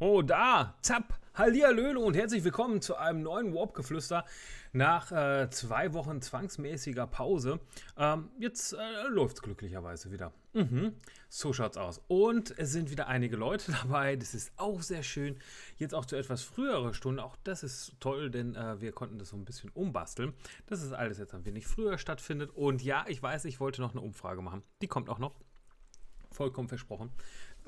Oh, da! Zapp! Hallihalölo und herzlich willkommen zu einem neuen Warp-Geflüster nach äh, zwei Wochen zwangsmäßiger Pause. Ähm, jetzt äh, läuft es glücklicherweise wieder. Mhm. So schaut's aus. Und es sind wieder einige Leute dabei. Das ist auch sehr schön. Jetzt auch zu etwas früherer Stunde. Auch das ist toll, denn äh, wir konnten das so ein bisschen umbasteln. dass es alles jetzt ein wenig früher stattfindet. Und ja, ich weiß, ich wollte noch eine Umfrage machen. Die kommt auch noch. Vollkommen versprochen.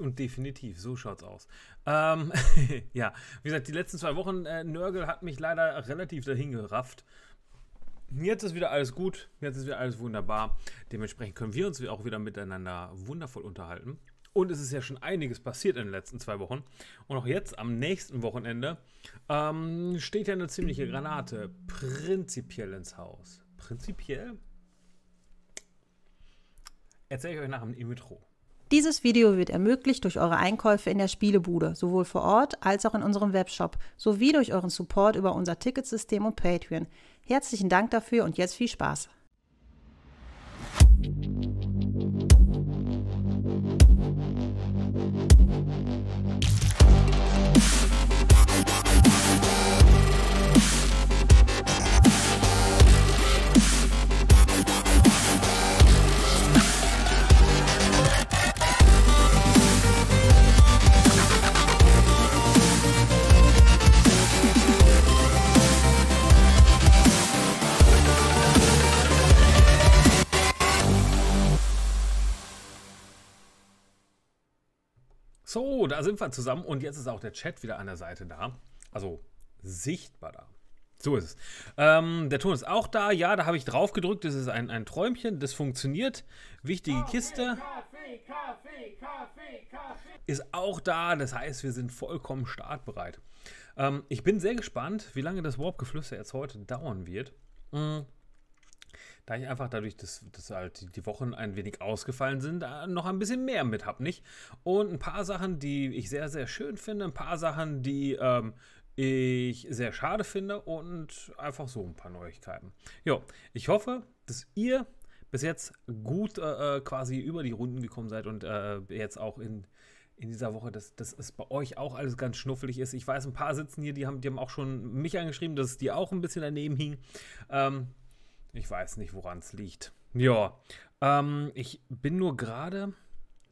Und definitiv, so schaut's aus. Ähm, ja, wie gesagt, die letzten zwei Wochen, äh, Nörgel hat mich leider relativ dahin gerafft. Jetzt ist wieder alles gut, jetzt ist wieder alles wunderbar. Dementsprechend können wir uns auch wieder miteinander wundervoll unterhalten. Und es ist ja schon einiges passiert in den letzten zwei Wochen. Und auch jetzt am nächsten Wochenende ähm, steht ja eine ziemliche Granate prinzipiell ins Haus. Prinzipiell? Erzähle ich euch nach dem Imitro. Dieses Video wird ermöglicht durch eure Einkäufe in der Spielebude, sowohl vor Ort als auch in unserem Webshop, sowie durch euren Support über unser Ticketsystem und Patreon. Herzlichen Dank dafür und jetzt viel Spaß. So, da sind wir zusammen und jetzt ist auch der Chat wieder an der Seite da. Also sichtbar da. So ist es. Ähm, der Ton ist auch da. Ja, da habe ich drauf gedrückt. Das ist ein, ein Träumchen. Das funktioniert. Wichtige Kiste. Kaffee, Kaffee, Kaffee, Kaffee. Ist auch da. Das heißt, wir sind vollkommen startbereit. Ähm, ich bin sehr gespannt, wie lange das Warp-Geflüster jetzt heute dauern wird. Mhm da ich einfach dadurch, dass, dass halt die Wochen ein wenig ausgefallen sind, noch ein bisschen mehr mit habe, nicht? Und ein paar Sachen, die ich sehr, sehr schön finde, ein paar Sachen, die ähm, ich sehr schade finde und einfach so ein paar Neuigkeiten. Jo, ich hoffe, dass ihr bis jetzt gut äh, äh, quasi über die Runden gekommen seid und äh, jetzt auch in in dieser Woche, dass, dass es bei euch auch alles ganz schnuffelig ist. Ich weiß, ein paar sitzen hier, die haben, die haben auch schon mich angeschrieben, dass die auch ein bisschen daneben hing. Ähm, ich weiß nicht, woran es liegt. Ja, ähm, ich bin nur gerade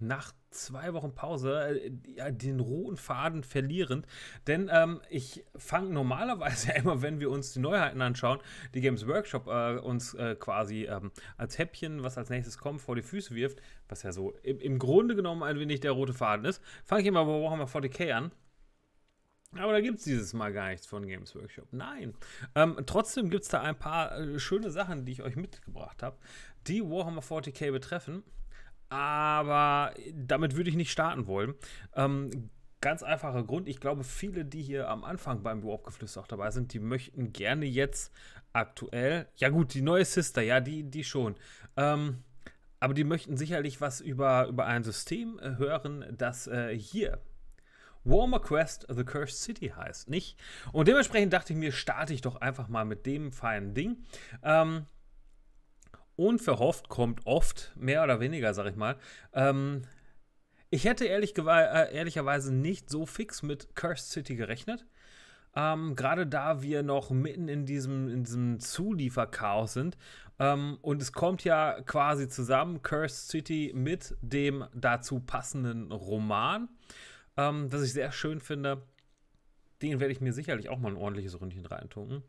nach zwei Wochen Pause äh, äh den roten Faden verlierend, denn ähm, ich fange normalerweise ja immer, wenn wir uns die Neuheiten anschauen, die Games Workshop äh, uns äh, quasi ähm, als Häppchen, was als nächstes kommt, vor die Füße wirft, was ja so im, im Grunde genommen ein wenig der rote Faden ist, fange ich immer bei Warhammer 40k an aber da gibt es dieses Mal gar nichts von Games Workshop. Nein. Ähm, trotzdem gibt es da ein paar äh, schöne Sachen, die ich euch mitgebracht habe, die Warhammer 40k betreffen. Aber damit würde ich nicht starten wollen. Ähm, ganz einfacher Grund. Ich glaube, viele, die hier am Anfang beim Warp-Geflüster auch dabei sind, die möchten gerne jetzt aktuell, ja gut, die neue Sister, ja, die, die schon. Ähm, aber die möchten sicherlich was über, über ein System äh, hören, das äh, hier Warmer Quest The Cursed City heißt, nicht? Und dementsprechend dachte ich mir, starte ich doch einfach mal mit dem feinen Ding. Ähm, unverhofft kommt oft, mehr oder weniger, sag ich mal. Ähm, ich hätte ehrlich äh, ehrlicherweise nicht so fix mit Cursed City gerechnet. Ähm, Gerade da wir noch mitten in diesem, in diesem Zulieferchaos sind. Ähm, und es kommt ja quasi zusammen Cursed City mit dem dazu passenden Roman ähm, das ich sehr schön finde. Den werde ich mir sicherlich auch mal ein ordentliches Ründchen reintunken.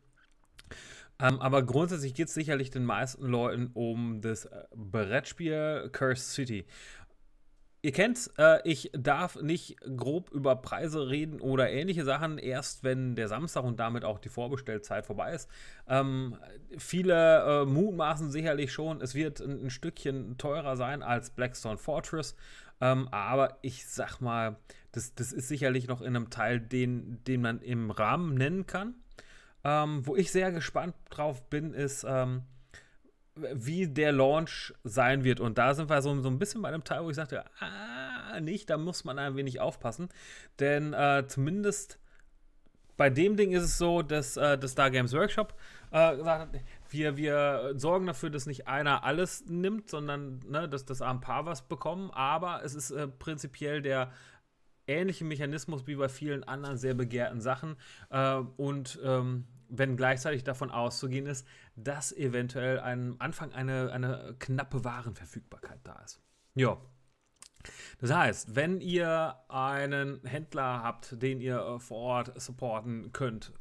Ähm, aber grundsätzlich geht es sicherlich den meisten Leuten um das äh, Brettspiel Cursed City. Ihr kennt's, äh, ich darf nicht grob über Preise reden oder ähnliche Sachen, erst wenn der Samstag und damit auch die Vorbestellzeit vorbei ist. Ähm, viele äh, mutmaßen sicherlich schon, es wird ein, ein, Stückchen teurer sein als Blackstone Fortress, ähm, aber ich sag mal, das, das ist sicherlich noch in einem Teil, den, den man im Rahmen nennen kann. Ähm, wo ich sehr gespannt drauf bin, ist, ähm, wie der Launch sein wird. Und da sind wir so, so ein bisschen bei einem Teil, wo ich sagte, ah, nicht, da muss man ein wenig aufpassen. Denn äh, zumindest bei dem Ding ist es so, dass äh, das Star Games Workshop äh, gesagt hat, wir, wir sorgen dafür, dass nicht einer alles nimmt, sondern ne, dass das ein paar was bekommen. Aber es ist äh, prinzipiell der ähnlichen Mechanismus wie bei vielen anderen sehr begehrten Sachen. Äh, und ähm, wenn gleichzeitig davon auszugehen ist, dass eventuell am Anfang eine, eine knappe Warenverfügbarkeit da ist. Ja. Das heißt, wenn ihr einen Händler habt, den ihr äh, vor Ort supporten könnt,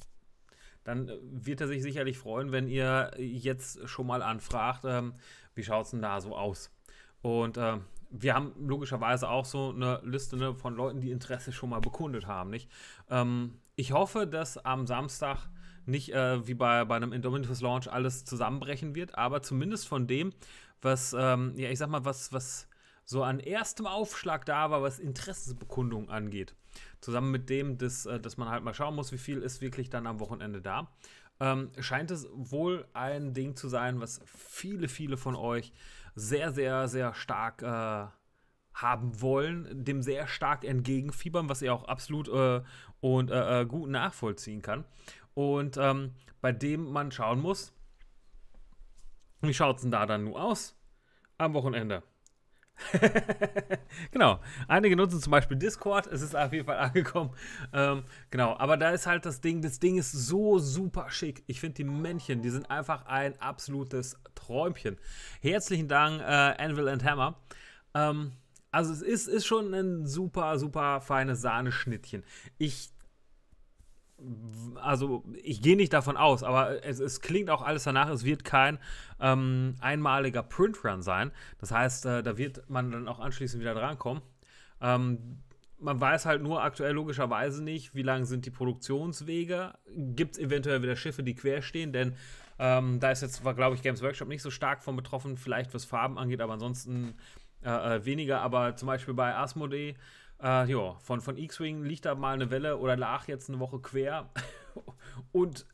dann äh, wird er sich sicherlich freuen, wenn ihr jetzt schon mal anfragt, ähm, wie schaut es denn da so aus? Und äh, wir haben logischerweise auch so eine Liste ne, von Leuten, die Interesse schon mal bekundet haben, nicht? Ähm, ich hoffe, dass am Samstag nicht äh, wie bei, bei einem Indominus Launch alles zusammenbrechen wird, aber zumindest von dem, was, ähm, ja, ich sag mal, was, was so an erstem Aufschlag da war, was Interessensbekundung angeht. Zusammen mit dem, dass, äh, dass man halt mal schauen muss, wie viel ist wirklich dann am Wochenende da. Ähm, scheint es wohl ein Ding zu sein, was viele, viele von euch sehr, sehr, sehr stark äh, haben wollen, dem sehr stark entgegenfiebern, was er auch absolut äh, und äh, äh gut nachvollziehen kann. Und ähm, bei dem man schauen muss, wie schaut es denn da dann nur aus am Wochenende? genau. Einige nutzen zum Beispiel Discord. Es ist auf jeden Fall angekommen. Ähm, genau. Aber da ist halt das Ding. Das Ding ist so super schick. Ich finde die Männchen, die sind einfach ein absolutes Träumchen. Herzlichen Dank, äh, Anvil and Hammer. Ähm, also es ist, ist schon ein super, super feines Sahneschnittchen. Ich also ich gehe nicht davon aus, aber es, es, klingt auch alles danach, es wird kein ähm, einmaliger Printrun sein. Das heißt, äh, da wird man dann auch anschließend wieder drankommen. Ähm, man weiß halt nur aktuell logischerweise nicht, wie lang sind die Produktionswege. Gibt es eventuell wieder Schiffe, die quer stehen? Denn ähm, da ist jetzt, glaube ich, Games Workshop nicht so stark von betroffen, vielleicht was Farben angeht, aber ansonsten äh, äh weniger. Aber zum Beispiel bei Asmodee äh, ja, von, von X-Wing liegt da mal eine Welle oder lag jetzt eine Woche quer und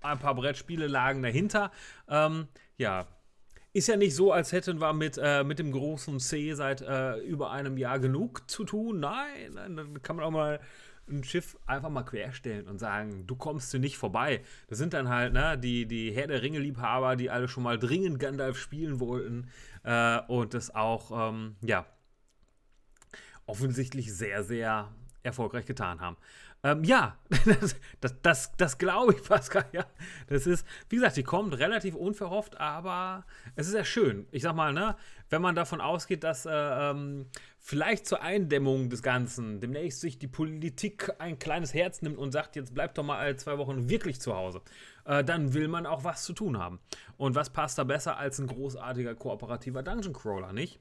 ein paar Brettspiele lagen dahinter. Ähm, ja, ist ja nicht so, als hätten wir mit, äh, mit dem großen C seit äh, über einem Jahr genug zu tun. Nein, nein, dann kann man auch mal ein Schiff einfach mal querstellen und sagen, du kommst hier nicht vorbei. Das sind dann halt ne, die, die Herr der Ringe-Liebhaber, die alle schon mal dringend Gandalf spielen wollten äh, und das auch ähm, ja, offensichtlich sehr, sehr erfolgreich getan haben. Ähm, ja, das, das, das, das glaube ich, Pascal. Ja, das ist, wie gesagt, die kommt relativ unverhofft, aber es ist ja schön. Ich sag mal, ne, wenn man davon ausgeht, dass äh, ähm, vielleicht zur Eindämmung des Ganzen demnächst sich die Politik ein kleines Herz nimmt und sagt, jetzt bleibt doch mal zwei Wochen wirklich zu Hause, äh, dann will man auch was zu tun haben. Und was passt da besser als ein großartiger kooperativer Dungeon Crawler, nicht?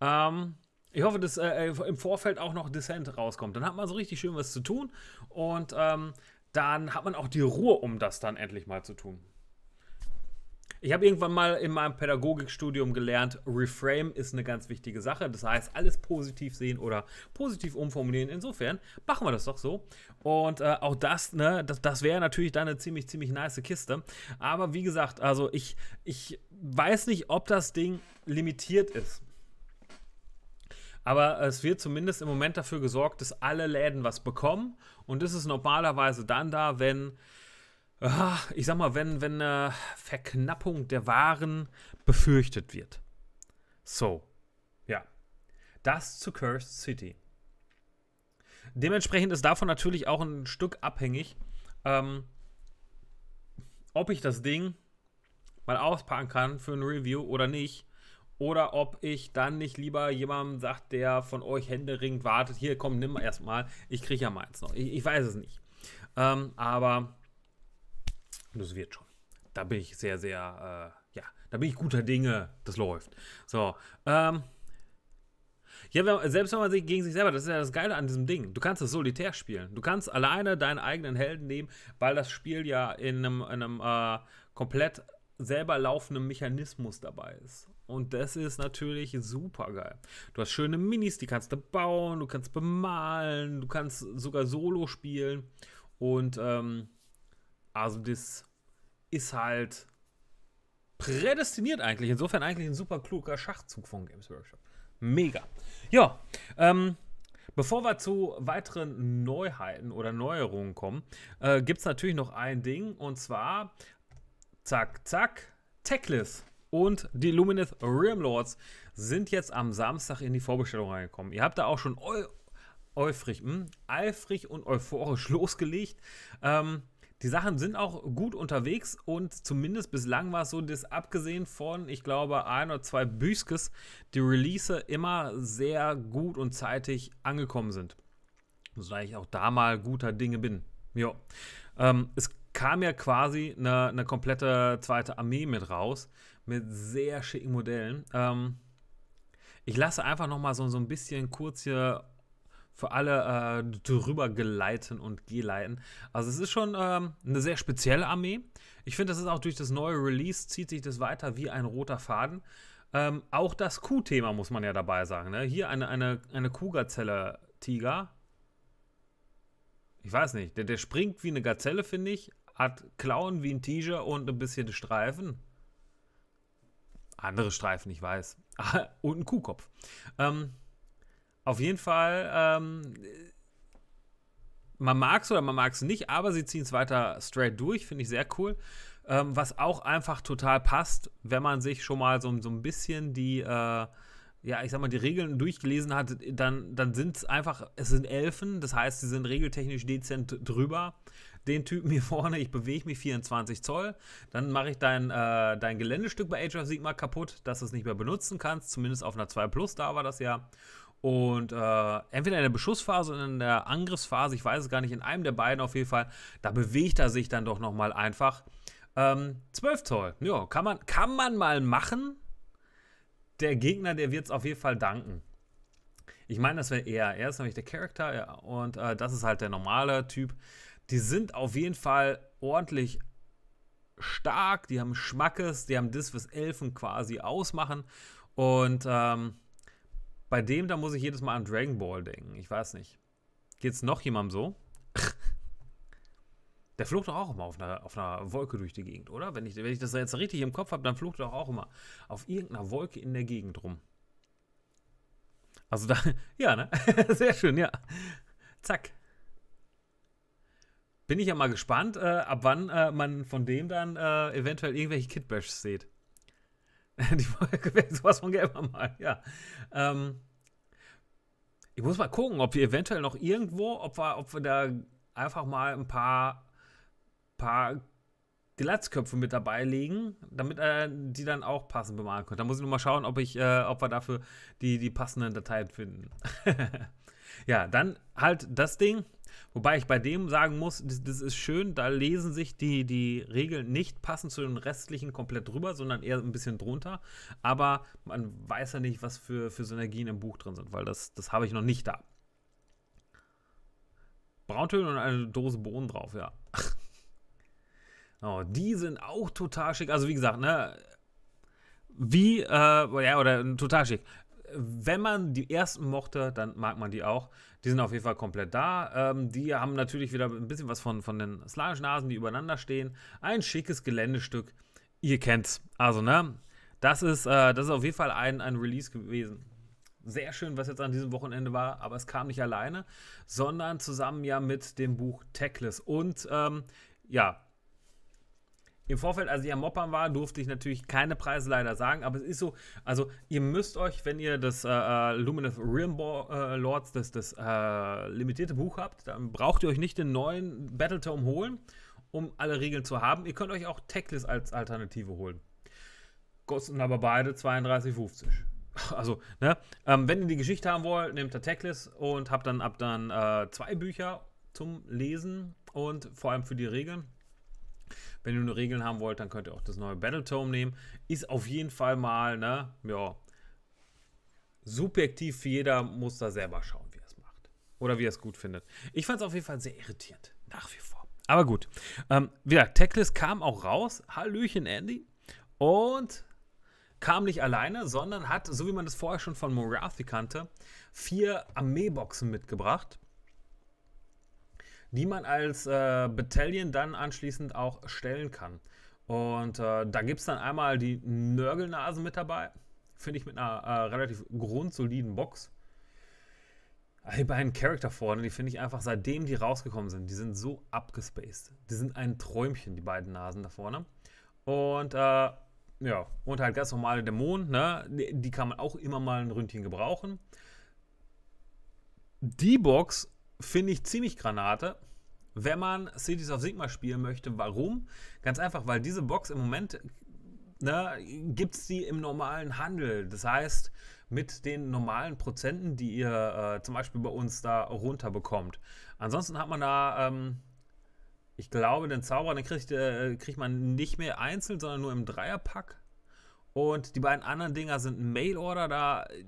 Ähm, ich hoffe, dass äh, äh, im Vorfeld auch noch Descent rauskommt. Dann hat man so richtig schön was zu tun und ähm, dann hat man auch die Ruhe, um das dann endlich mal zu tun. Ich habe irgendwann mal in meinem Pädagogikstudium gelernt, Reframe ist eine ganz wichtige Sache. Das heißt, alles positiv sehen oder positiv umformulieren. Insofern machen wir das doch so. Und äh, auch das, ne, das, das wäre natürlich dann eine ziemlich, ziemlich nice Kiste. Aber wie gesagt, also ich, ich weiß nicht, ob das Ding limitiert ist. Aber es wird zumindest im Moment dafür gesorgt, dass alle Läden was bekommen. Und das ist normalerweise dann da, wenn, ah, ich sag mal, wenn, wenn eine Verknappung der Waren befürchtet wird. So, ja. Das zu Cursed City. Dementsprechend ist davon natürlich auch ein Stück abhängig, ähm, ob ich das Ding mal auspacken kann für ein Review oder nicht. Oder ob ich dann nicht lieber jemandem sagt, der von euch händeringend wartet, hier komm, nimm erstmal, ich kriege ja meins noch. Ich, ich weiß es nicht. Ähm, aber das wird schon. Da bin ich sehr, sehr, äh, ja, da bin ich guter Dinge, das läuft. So, ähm, ja, selbst wenn man sich gegen sich selber, das ist ja das Geile an diesem Ding. Du kannst es solitär spielen. Du kannst alleine deinen eigenen Helden nehmen, weil das Spiel ja in einem, in einem äh, komplett selber laufenden Mechanismus dabei ist. Und das ist natürlich super geil. Du hast schöne Minis, die kannst du bauen, du kannst bemalen, du kannst sogar Solo spielen. Und ähm, also das ist halt prädestiniert eigentlich. Insofern eigentlich ein super kluger Schachzug von Games Workshop. Mega. Ja, ähm, bevor wir zu weiteren Neuheiten oder Neuerungen kommen, äh, gibt es natürlich noch ein Ding. Und zwar, zack, zack, Techless und die Lumineth Realm Lords sind jetzt am Samstag in die Vorbestellung reingekommen. Ihr habt da auch schon eu eufrig, mh, hm, eifrig und euphorisch losgelegt. Ähm, die Sachen sind auch gut unterwegs und zumindest bislang war es so, dass abgesehen von, ich glaube, ein oder zwei Büskes, die Release immer sehr gut und zeitig angekommen sind. Sodass ich auch da mal guter Dinge bin. Ja. Ähm, es kam ja quasi eine, eine komplette zweite Armee mit raus mit sehr schicken Modellen. Ähm, ich lasse einfach nochmal so, so ein bisschen kurz hier für alle äh, drüber geleiten und geleiten. Also es ist schon ähm, eine sehr spezielle Armee. Ich finde, das ist auch durch das neue Release zieht sich das weiter wie ein roter Faden. Ähm, auch das Q-Thema muss man ja dabei sagen. Ne? Hier eine, eine, eine Kuh-Gazelle-Tiger. Ich weiß nicht, der, der springt wie eine Gazelle, finde ich. Hat Klauen wie ein Tiger und ein bisschen Streifen. Andere Streifen, ich weiß. und ein Kuhkopf. Ähm, auf jeden Fall, ähm, man mag es oder man mag es nicht, aber sie ziehen es weiter straight durch, finde ich sehr cool. Ähm, was auch einfach total passt, wenn man sich schon mal so, so ein bisschen die, äh, ja, ich sag mal, die Regeln durchgelesen hat, dann, dann sind es einfach, es sind Elfen, das heißt, sie sind regeltechnisch dezent drüber den Typen hier vorne, ich bewege mich 24 Zoll, dann mache ich dein, äh, dein Geländestück bei Age of Sigma kaputt, dass du es nicht mehr benutzen kannst, zumindest auf einer 2 Plus, da war das ja. Und äh, entweder in der Beschussphase oder in der Angriffsphase, ich weiß es gar nicht, in einem der beiden auf jeden Fall, da bewegt er sich dann doch nochmal einfach. Ähm, 12 Zoll, ja, kann man, kann man mal machen. Der Gegner, der wird es auf jeden Fall danken. Ich meine, das wäre er. Er ist nämlich der Charakter ja, und äh, das ist halt der normale Typ die sind auf jeden Fall ordentlich stark, die haben Schmackes, die haben das, was Elfen quasi ausmachen. Und ähm, bei dem, da muss ich jedes Mal an Dragon Ball denken. Ich weiß nicht. Geht's noch jemandem so? Der flucht doch auch immer auf einer, auf einer, Wolke durch die Gegend, oder? Wenn ich, wenn ich das jetzt richtig im Kopf habe, dann flucht er auch immer auf irgendeiner Wolke in der Gegend rum. Also da, ja, ne? Sehr schön, ja. Zack. Bin ich ja mal gespannt, äh, ab wann äh, man von dem dann äh, eventuell irgendwelche Kitbashs sieht. Die Folge wäre sowas von gerne mal, ja. Ähm, ich muss mal gucken, ob wir eventuell noch irgendwo, ob wir, ob wir da einfach mal ein paar, paar Glatzköpfe mit dabei legen, damit äh, die dann auch passend bemalen können. Da muss ich nur mal schauen, ob, ich, äh, ob wir dafür die, die passenden Dateien finden. ja, dann halt das Ding. Wobei ich bei dem sagen muss, das, das, ist schön, da lesen sich die, die Regeln nicht passend zu den restlichen komplett drüber, sondern eher ein bisschen drunter. Aber man weiß ja nicht, was für, für Synergien im Buch drin sind, weil das, das habe ich noch nicht da. Brauntöne und eine Dose Bohnen drauf, ja. oh, die sind auch total schick. Also wie gesagt, ne, wie, äh, ja, oder äh, total schick. Wenn man die ersten mochte, dann mag man die auch. Die sind auf jeden Fall komplett da. Ähm, die haben natürlich wieder ein bisschen was von, von den slawischen Hasen, die übereinander stehen. Ein schickes Geländestück. Ihr kennt's. Also, ne? Das ist, äh, das ist auf jeden Fall ein, ein Release gewesen. Sehr schön, was jetzt an diesem Wochenende war, aber es kam nicht alleine, sondern zusammen ja mit dem Buch Techless. Und ähm, ja, im Vorfeld, als ich am Moppern war, durfte ich natürlich keine Preise leider sagen, aber es ist so, also ihr müsst euch, wenn ihr das äh, äh Luminous Realm äh, Lords, das, das äh, limitierte Buch habt, dann braucht ihr euch nicht den neuen Battletome holen, um alle Regeln zu haben. Ihr könnt euch auch Techless als Alternative holen. Kosten aber beide 32,50. Also, ne? Ähm, wenn ihr die Geschichte haben wollt, nehmt ihr Techless und habt dann ab dann äh, zwei Bücher zum Lesen und vor allem für die Regeln. Wenn ihr nur Regeln haben wollt, dann könnt ihr auch das neue Battle Tome nehmen. Ist auf jeden Fall mal, ne, ja, subjektiv für jeder muss da selber schauen, wie er es macht. Oder wie er es gut findet. Ich fand es auf jeden Fall sehr irritierend. Nach wie vor. Aber gut. Ähm, wieder, Techlist kam auch raus. Hallöchen, Andy. Und kam nicht alleine, sondern hat, so wie man das vorher schon von Morathi kannte, vier Armeeboxen mitgebracht die man als äh, Battalion dann anschließend auch stellen kann. Und äh, da gibt es dann einmal die Nörgelnasen mit dabei, finde ich mit einer äh, relativ grundsoliden Box. Die beiden Charakter vorne, die finde ich einfach, seitdem die rausgekommen sind, die sind so abgespaced. Die sind ein Träumchen, die beiden Nasen da vorne. Und äh, ja, und halt ganz normale Dämonen, ne? Die, die kann man auch immer mal ein Ründchen gebrauchen. Die Box finde ich ziemlich Granate, wenn man Cities of Sigma spielen möchte. Warum? Ganz einfach, weil diese Box im Moment ne, gibt es die im normalen Handel. Das heißt, mit den normalen Prozenten, die ihr äh, zum Beispiel bei uns da runterbekommt. Ansonsten hat man da, ähm, ich glaube, den Zauberer, den kriegt, äh, kriegt man nicht mehr einzeln, sondern nur im Dreierpack. Und die beiden anderen Dinger sind ein Mail-Order. Da äh,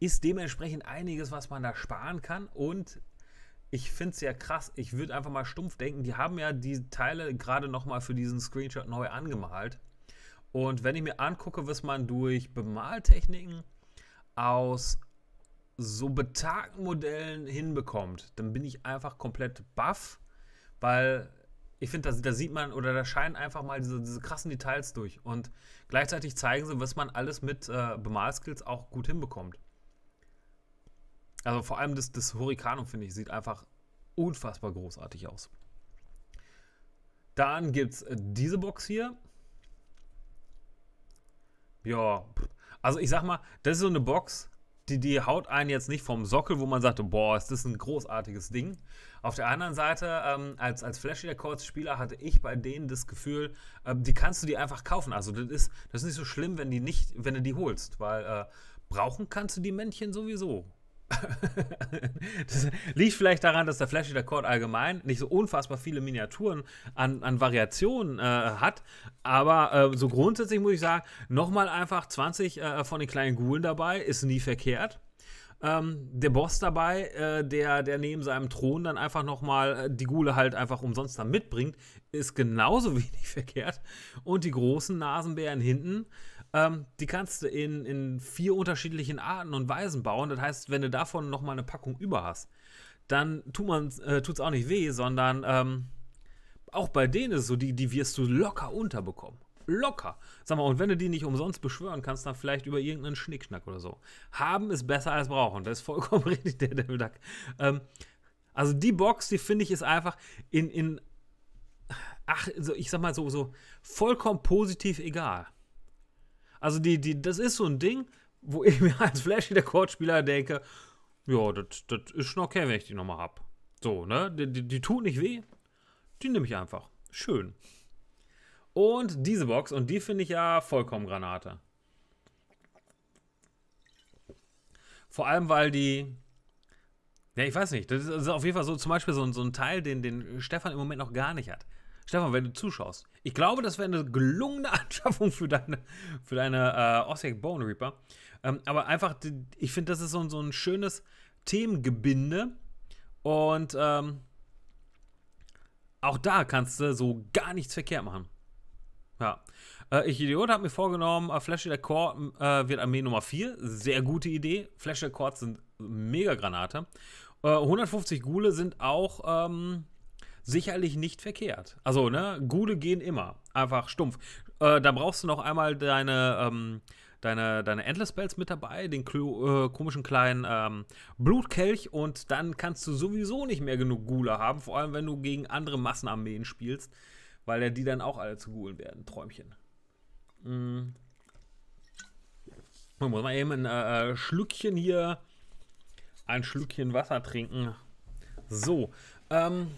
ist dementsprechend einiges, was man da sparen kann. Und ich finde es ja krass. Ich würde einfach mal stumpf denken, die haben ja die Teile gerade nochmal für diesen Screenshot neu angemalt. Und wenn ich mir angucke, was man durch Bemaltechniken aus so betagten Modellen hinbekommt, dann bin ich einfach komplett baff, weil ich finde, da, da, sieht man oder da scheinen einfach mal diese, diese, krassen Details durch. Und gleichzeitig zeigen sie, was man alles mit äh, Bemalskills auch gut hinbekommt. Also vor allem das, das Hurricano, finde ich, sieht einfach unfassbar großartig aus. Dann gibt es äh, diese Box hier. Ja, also ich sag mal, das ist so eine Box, die, die haut einen jetzt nicht vom Sockel, wo man sagt, boah, ist das ein großartiges Ding. Auf der anderen Seite, ähm, als, als Flashy Records Spieler hatte ich bei denen das Gefühl, äh, die kannst du dir einfach kaufen. Also das ist, das ist nicht so schlimm, wenn, die nicht, wenn du die holst, weil äh, brauchen kannst du die Männchen sowieso. das liegt vielleicht daran, dass der Flashy Accord allgemein nicht so unfassbar viele Miniaturen an, an Variationen äh, hat. Aber äh, so grundsätzlich muss ich sagen, nochmal einfach 20 äh, von den kleinen Gulen dabei ist nie verkehrt. Ähm, der Boss dabei, äh, der, der neben seinem Thron dann einfach nochmal äh, die Gule halt einfach umsonst dann mitbringt, ist genauso wenig verkehrt. Und die großen Nasenbären hinten, ähm, die kannst du in, in vier unterschiedlichen Arten und Weisen bauen. Das heißt, wenn du davon nochmal eine Packung über hast, dann tut man äh, tut's auch nicht weh, sondern ähm, auch bei denen ist es so, die, die wirst du locker unterbekommen. Locker. Sag mal, und wenn du die nicht umsonst beschwören kannst, dann vielleicht über irgendeinen Schnickschnack oder so. Haben ist besser als brauchen. Das ist vollkommen richtig, der Devil Duck. Ähm, also die Box, die finde ich, ist einfach in, in ach, ich sag mal so, so vollkommen positiv egal. Also die, die, das ist so ein Ding, wo ich mir als flashy Rekordspieler denke, ja, das ist schon okay, wenn ich die nochmal hab. So, ne? Die, die, die tut nicht weh. Die nehme ich einfach. Schön. Und diese Box, und die finde ich ja vollkommen Granate. Vor allem, weil die. Ja, ich weiß nicht. Das ist also auf jeden Fall so zum Beispiel so, so ein Teil, den, den Stefan im Moment noch gar nicht hat. Stefan, wenn du zuschaust, ich glaube, das wäre eine gelungene Anschaffung für deine, für deine äh, Ossetic Bone Reaper. Ähm, aber einfach, ich finde, das ist so, so ein schönes Themengebinde. Und ähm, auch da kannst du so gar nichts verkehrt machen. Ja. Äh, ich Idiot habe mir vorgenommen, äh, Flash Accord äh, wird Armee Nummer 4. Sehr gute Idee. Flash Accords sind mega Granate. Äh, 150 Gule sind auch ähm, sicherlich nicht verkehrt. Also, ne, Gude gehen immer. Einfach stumpf. Äh, da brauchst du noch einmal deine, ähm, deine, deine Endless Bells mit dabei, den Klo, äh, komischen kleinen ähm, Blutkelch und dann kannst du sowieso nicht mehr genug Gula haben, vor allem wenn du gegen andere Massenarmeen spielst, weil ja die dann auch alle zu Gulen werden. Träumchen. Mhm. Ich muss mal eben ein äh, äh Schlückchen hier, ein Schlückchen Wasser trinken. So, ähm,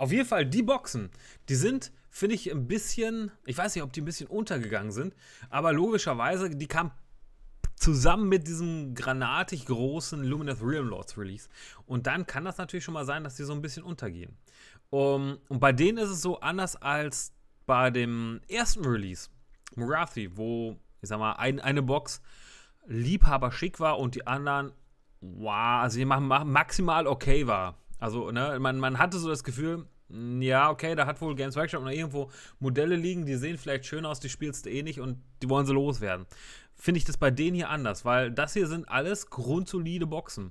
auf jeden Fall, die Boxen, die sind, finde ich, ein bisschen, ich weiß nicht, ob die ein bisschen untergegangen sind, aber logischerweise, die kamen zusammen mit diesem granatig großen Luminous Realm Lords Release. Und dann kann das natürlich schon mal sein, dass die so ein bisschen untergehen. Um, und bei denen ist es so anders als bei dem ersten Release, Murathi, wo, ich sag mal, ein, eine Box liebhaber schick war und die anderen, wow, also die machen maximal okay war. Also, ne, man, man hatte so das Gefühl, mm, ja, okay, da hat wohl Games Workshop noch irgendwo Modelle liegen, die sehen vielleicht schön aus, die spielst du eh nicht und die wollen sie loswerden. Finde ich das bei denen hier anders, weil das hier sind alles grundsolide Boxen.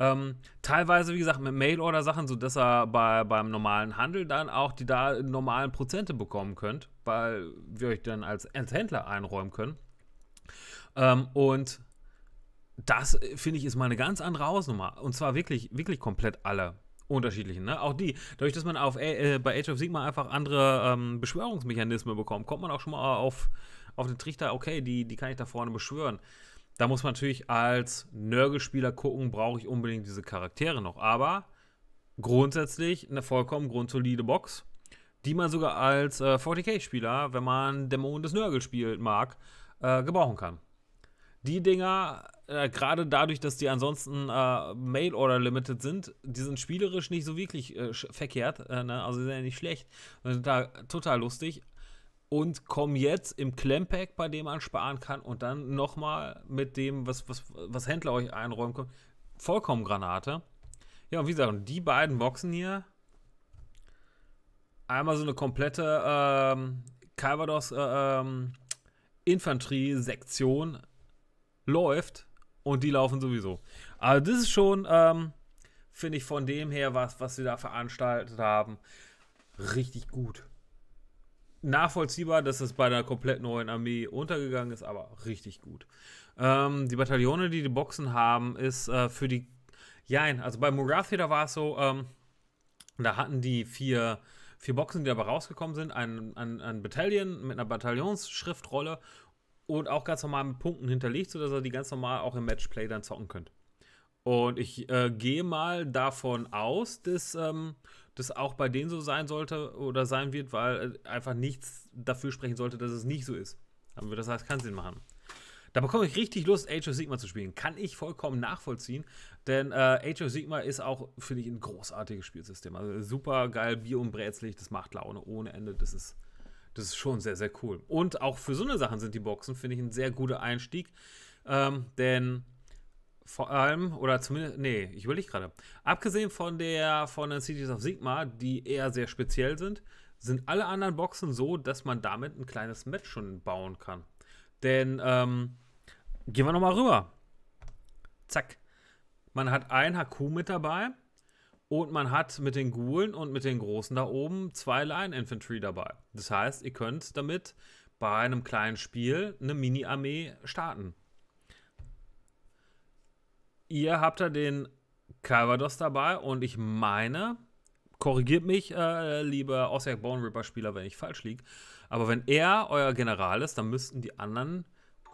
Ähm, teilweise, wie gesagt, mit Mail-Order-Sachen, sodass ihr bei, beim normalen Handel dann auch die da normalen Prozente bekommen könnt, weil wir euch dann als, als Händler einräumen können. Ähm, und das äh, finde ich ist mal eine ganz andere Hausnummer. Und zwar wirklich, wirklich komplett alle unterschiedlichen. Ne? Auch die, dadurch, dass man auf, äh, äh bei Age of Sigma einfach andere ähm, Beschwörungsmechanismen bekommt, kommt man auch schon mal auf, auf den Trichter, okay, die, die kann ich da vorne beschwören. Da muss man natürlich als Nörgelspieler gucken, brauche ich unbedingt diese Charaktere noch. Aber grundsätzlich eine vollkommen grundsolide Box, die man sogar als äh, 40k-Spieler, wenn man Dämonen des Nörgels spielt mag, äh, gebrauchen kann. Die Dinger äh, gerade dadurch, dass die ansonsten äh, Mail-Order-Limited sind, die sind spielerisch nicht so wirklich äh, verkehrt, äh, ne? also sind ja nicht schlecht, total, total lustig und kommen jetzt im Klempack, bei dem man sparen kann und dann nochmal mit dem, was, was, was Händler euch einräumen können, vollkommen Granate. Ja, und wie gesagt, die beiden Boxen hier, einmal so eine komplette ähm, Calvados äh, ähm, Infanterie-Sektion läuft und die laufen sowieso. Also das ist schon, ähm, finde ich, von dem her, was, was sie da veranstaltet haben, richtig gut. Nachvollziehbar, dass es bei einer komplett neuen Armee untergegangen ist, aber richtig gut. Ähm, die Bataillone, die die Boxen haben, ist äh, für die. Jein, also bei Murathi, da war es so, ähm, da hatten die vier, vier Boxen, die dabei rausgekommen sind, ein, ein, ein Battalion mit einer Bataillonsschriftrolle und auch ganz normal mit Punkten hinterlegt, sodass ihr die ganz normal auch im Matchplay dann zocken könnt. Und ich äh, gehe mal davon aus, dass ähm, das auch bei denen so sein sollte oder sein wird, weil äh, einfach nichts dafür sprechen sollte, dass es nicht so ist. Aber das heißt, kann Sinn machen. Da bekomme ich richtig Lust, Age of Sigma zu spielen. Kann ich vollkommen nachvollziehen, denn äh, Age of Sigma ist auch, finde ich, ein großartiges Spielsystem. Also super geil, Bier und Brätslich, das macht Laune ohne Ende. Das ist das ist schon sehr, sehr cool. Und auch für so eine Sachen sind die Boxen, finde ich, ein sehr guter Einstieg. Ähm, denn vor allem, oder zumindest, nee, ich überlege gerade. Abgesehen von der, von den Cities of Sigma, die eher sehr speziell sind, sind alle anderen Boxen so, dass man damit ein kleines Match schon bauen kann. Denn, ähm, gehen wir nochmal rüber. Zack. Man hat ein HQ mit dabei, und man hat mit den Gulen und mit den Großen da oben zwei Line Infantry dabei. Das heißt, ihr könnt damit bei einem kleinen Spiel eine Mini-Armee starten. Ihr habt da den Calvados dabei und ich meine, korrigiert mich, äh, lieber Ossiak Bone Ripper Spieler, wenn ich falsch liege, aber wenn er euer General ist, dann müssten die anderen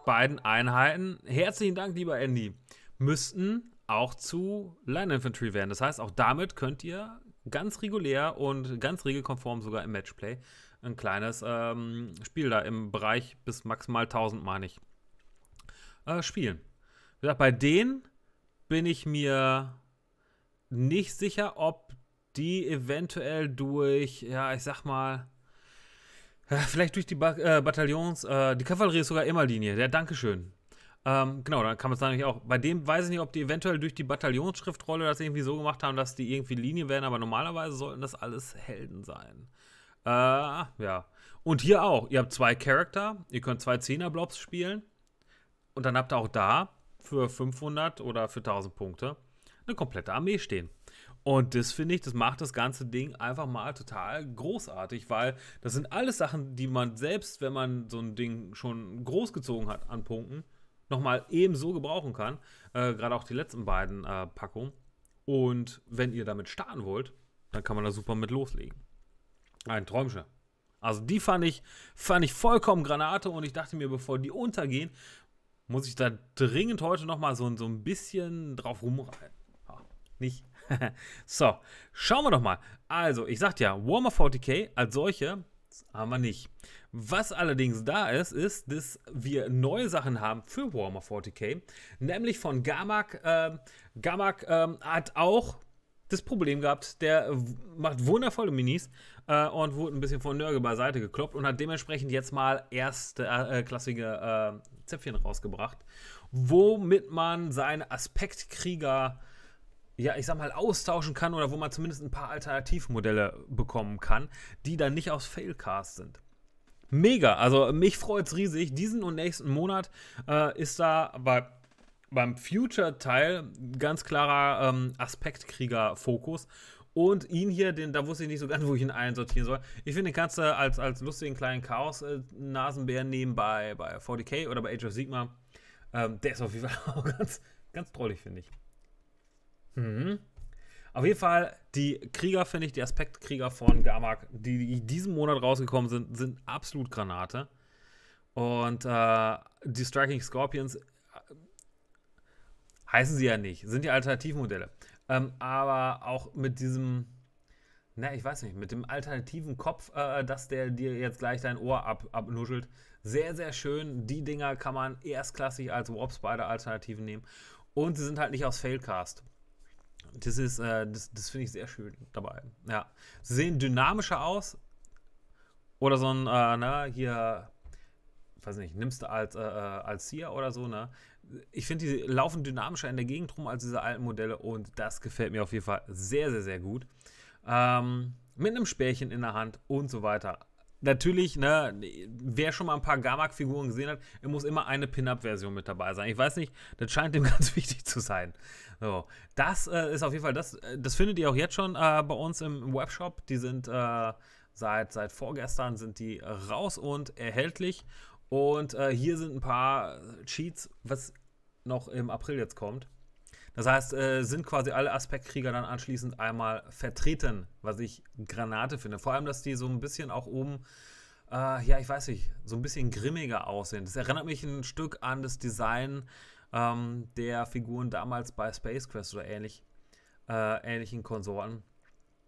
beiden Einheiten, herzlichen Dank, lieber Andy, müssten auch zu Line Infantry werden. Das heißt, auch damit könnt ihr ganz regulär und ganz regelkonform sogar im Matchplay ein kleines ähm, Spiel da im Bereich bis maximal 1000, meine ich, äh, spielen. Wie gesagt, bei denen bin ich mir nicht sicher, ob die eventuell durch, ja, ich sag mal, äh, vielleicht durch die ba äh, Bataillons, äh, die Kavallerie ist sogar immer Linie. Ja, Dankeschön. Ähm, genau, dann kann man es natürlich auch. Bei dem weiß ich nicht, ob die eventuell durch die Bataillonsschriftrolle das irgendwie so gemacht haben, dass die irgendwie Linie werden, aber normalerweise sollten das alles Helden sein. Äh, ja. Und hier auch. Ihr habt zwei Charakter, ihr könnt zwei Zehner-Blobs spielen. Und dann habt ihr auch da für 500 oder für 1000 Punkte eine komplette Armee stehen. Und das finde ich, das macht das ganze Ding einfach mal total großartig, weil das sind alles Sachen, die man selbst, wenn man so ein Ding schon großgezogen hat an Punkten, nochmal ebenso gebrauchen kann. Äh, Gerade auch die letzten beiden äh, Packungen. Und wenn ihr damit starten wollt, dann kann man da super mit loslegen. Ein Träumchen. Also die fand ich, fand ich vollkommen Granate und ich dachte mir, bevor die untergehen, muss ich da dringend heute nochmal so, so ein bisschen drauf rumreiten. Ja, nicht. so, schauen wir doch mal. Also, ich sagte ja, Warmer 40k als solche haben wir nicht. Was allerdings da ist, ist, dass wir neue Sachen haben für Warhammer 40k, nämlich von Gamak. Äh, Gamak ähm, hat auch das Problem gehabt, der macht wundervolle Minis äh, und wurde ein bisschen von Nörgel beiseite gekloppt und hat dementsprechend jetzt mal erste äh, äh, äh Zäpfchen rausgebracht, womit man seine Aspektkrieger ja, ich sag mal, austauschen kann oder wo man zumindest ein paar Alternativmodelle bekommen kann, die dann nicht aus Failcast sind. Mega, also mich freut es riesig. Diesen und nächsten Monat äh, ist da bei beim Future-Teil ganz klarer ähm, Aspektkrieger-Fokus. Und ihn hier, den, da wusste ich nicht so ganz, wo ich ihn einsortieren soll. Ich finde, den kannst du als, als lustigen kleinen Chaos-Nasenbären äh, nehmen bei, bei 40k oder bei Age of Sigma. Ähm, der ist auf jeden Fall auch ganz, ganz drollig, finde ich. Mhm. Auf jeden Fall, die Krieger, finde ich, die Aspektkrieger von Gamak, die, die diesen Monat rausgekommen sind, sind absolut Granate. Und äh, die Striking Scorpions äh, heißen sie ja nicht, sind die Alternativmodelle. Ähm, aber auch mit diesem, na, ich weiß nicht, mit dem alternativen Kopf, äh, dass der dir jetzt gleich dein Ohr ab, abnuschelt. Sehr, sehr schön. Die Dinger kann man erstklassig als Warp Spider Alternativen nehmen. Und sie sind halt nicht aus Failcast. Das ist, äh, das, das finde ich sehr schön dabei. Ja. Sie sehen dynamischer aus. Oder so ein, äh, ne, hier, weiß nicht, nimmst du als, äh, äh als hier oder so, ne? Ich finde, die laufen dynamischer in der Gegend rum als diese alten Modelle und das gefällt mir auf jeden Fall sehr, sehr, sehr gut. Ähm, mit einem Spärchen in der Hand und so weiter natürlich, ne, wer schon mal ein paar Gamak-Figuren gesehen hat, muss immer eine Pin-Up-Version mit dabei sein. Ich weiß nicht, das scheint dem ganz wichtig zu sein. So, das äh, ist auf jeden Fall, das, äh, das findet ihr auch jetzt schon äh, bei uns im Webshop. Die sind äh, seit, seit vorgestern sind die raus und erhältlich. Und äh, hier sind ein paar Cheats, was noch im April jetzt kommt. Das heißt, äh, sind quasi alle Aspektkrieger dann anschließend einmal vertreten, was ich Granate finde. Vor allem, dass die so ein bisschen auch oben, äh, ja, ich weiß nicht, so ein bisschen grimmiger aussehen. Das erinnert mich ein Stück an das Design ähm, der Figuren damals bei Space Quest oder ähnlich, äh, ähnlichen Konsorten.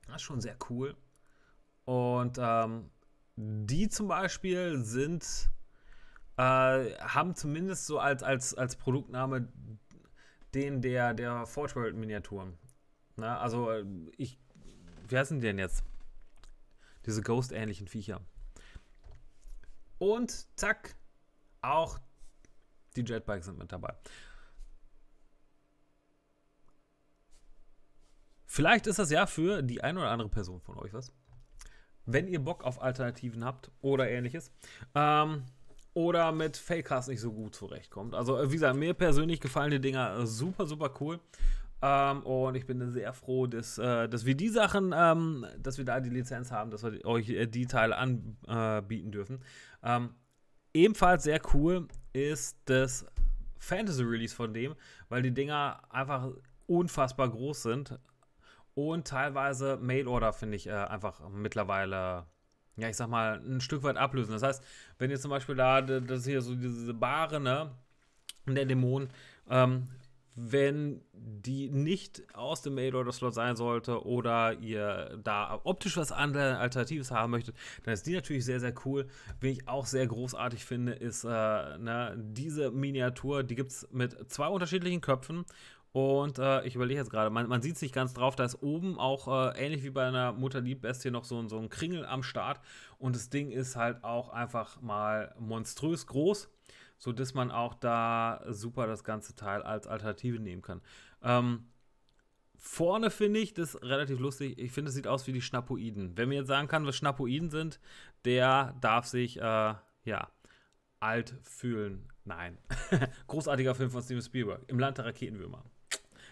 Das ist schon sehr cool. Und ähm, die zum Beispiel sind, äh, haben zumindest so als, als, als Produktname den der, der Forge World Miniaturen. Na, also äh, ich, wie heißen die denn jetzt? Diese Ghost-ähnlichen Viecher. Und zack, auch die Jetbikes sind mit dabei. Vielleicht ist das ja für die eine oder andere Person von euch was. Wenn ihr Bock auf Alternativen habt oder ähnliches. Ähm, oder mit Fakecasts nicht so gut zurechtkommt. Also, äh, wie gesagt, mir persönlich gefallen die Dinger äh, super, super cool. Ähm, und ich bin sehr froh, dass, äh, dass wir die Sachen, ähm, dass wir da die Lizenz haben, dass wir euch äh, die Teile anbieten äh, dürfen. Ähm, ebenfalls sehr cool ist das Fantasy-Release von dem, weil die Dinger einfach unfassbar groß sind und teilweise Mail-Order finde ich äh, einfach mittlerweile ja, ich sag mal, ein Stück weit ablösen. Das heißt, wenn ihr zum Beispiel da, das hier so diese Bahre, ne, der Dämon, ähm, wenn die nicht aus dem Mail Order Slot sein sollte oder ihr da optisch was anderes Alternatives haben möchtet, dann ist die natürlich sehr, sehr cool. Wen ich auch sehr großartig finde, ist äh, ne, diese Miniatur, die gibt es mit zwei unterschiedlichen Köpfen und äh, ich überlege jetzt gerade, man, man sieht sich ganz drauf, da ist oben auch äh, ähnlich wie bei einer Mutterlieb-Bestie noch so, so ein Kringel am Start. Und das Ding ist halt auch einfach mal monströs groß, sodass man auch da super das ganze Teil als Alternative nehmen kann. Ähm, Vorne finde ich das relativ lustig. Ich finde, es sieht aus wie die Schnapoiden. Wer mir jetzt sagen kann, was Schnapoiden sind, der darf sich, äh, ja, alt fühlen. Nein. Großartiger Film von Steven Spielberg. Im Land der Raketenwürmer.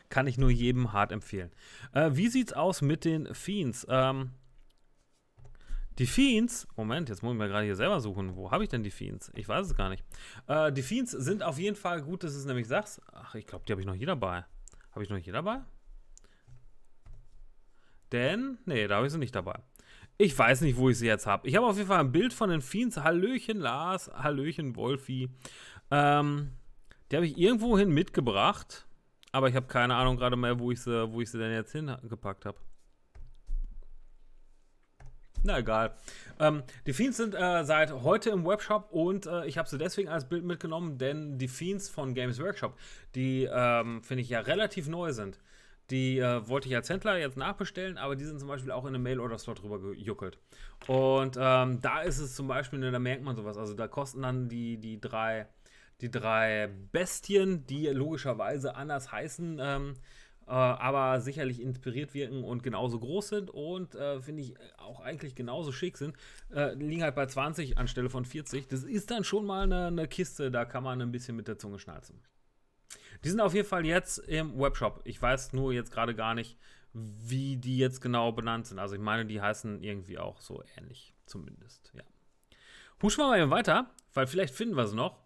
Kann ich nur jedem hart empfehlen. Äh, wie sieht's aus mit den Fiends? Ähm, die Fiends, Moment, jetzt muss ich mir gerade hier selber suchen. Wo habe ich denn die Fiends? Ich weiß es gar nicht. Äh, die Fiends sind auf jeden Fall gut, dass es nämlich sagst. Ach, ich glaube, die habe ich noch hier dabei. Habe ich noch hier dabei? Denn, nee, da habe ich sie nicht dabei. Ich weiß nicht, wo ich sie jetzt habe. Ich habe auf jeden Fall ein Bild von den Fiends. Hallöchen Lars, Hallöchen Wolfi. Ähm, die habe ich irgendwohin mitgebracht. Aber ich habe keine Ahnung gerade mehr, wo ich sie, wo ich sie denn jetzt hingepackt habe. Na egal. Ähm, die Fiends sind äh, seit heute im Webshop und äh, ich habe sie deswegen als Bild mitgenommen, denn die Fiends von Games Workshop, die ähm, finde ich ja relativ neu sind. Die äh, wollte ich als Händler jetzt nachbestellen, aber die sind zum Beispiel auch in einem Mail-Order-Slot drüber gejuckelt. Und ähm, da ist es zum Beispiel, ne, da merkt man sowas. Also da kosten dann die, die drei die drei Bestien, die logischerweise anders heißen, ähm, äh, aber sicherlich inspiriert wirken und genauso groß sind und äh, finde ich auch eigentlich genauso schick sind, äh, liegen halt bei 20 anstelle von 40. Das ist dann schon mal eine, eine Kiste, da kann man ein bisschen mit der Zunge schnalzen. Die sind auf jeden Fall jetzt im Webshop. Ich weiß nur jetzt gerade gar nicht, wie die jetzt genau benannt sind. Also ich meine, die heißen irgendwie auch so ähnlich, zumindest, ja. Huschen wir mal eben weiter, weil vielleicht finden wir es noch.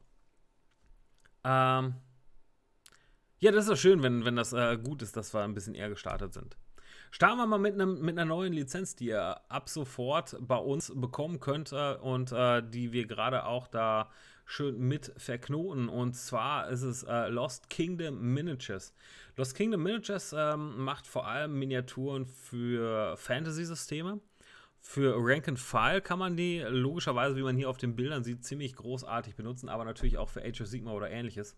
Ähm, ja, das ist doch schön, wenn, wenn das äh, gut ist, dass wir ein bisschen eher gestartet sind. Starten wir mal mit, einem, mit einer neuen Lizenz, die ihr ab sofort bei uns bekommen könnt äh, und äh, die wir gerade auch da schön mit verknoten. Und zwar ist es äh, Lost Kingdom Miniatures. Lost Kingdom Miniatures ähm, macht vor allem Miniaturen für Fantasy-Systeme. Für Rank and File kann man die logischerweise, wie man hier auf den Bildern sieht, ziemlich großartig benutzen, aber natürlich auch für Age of Sigma oder ähnliches.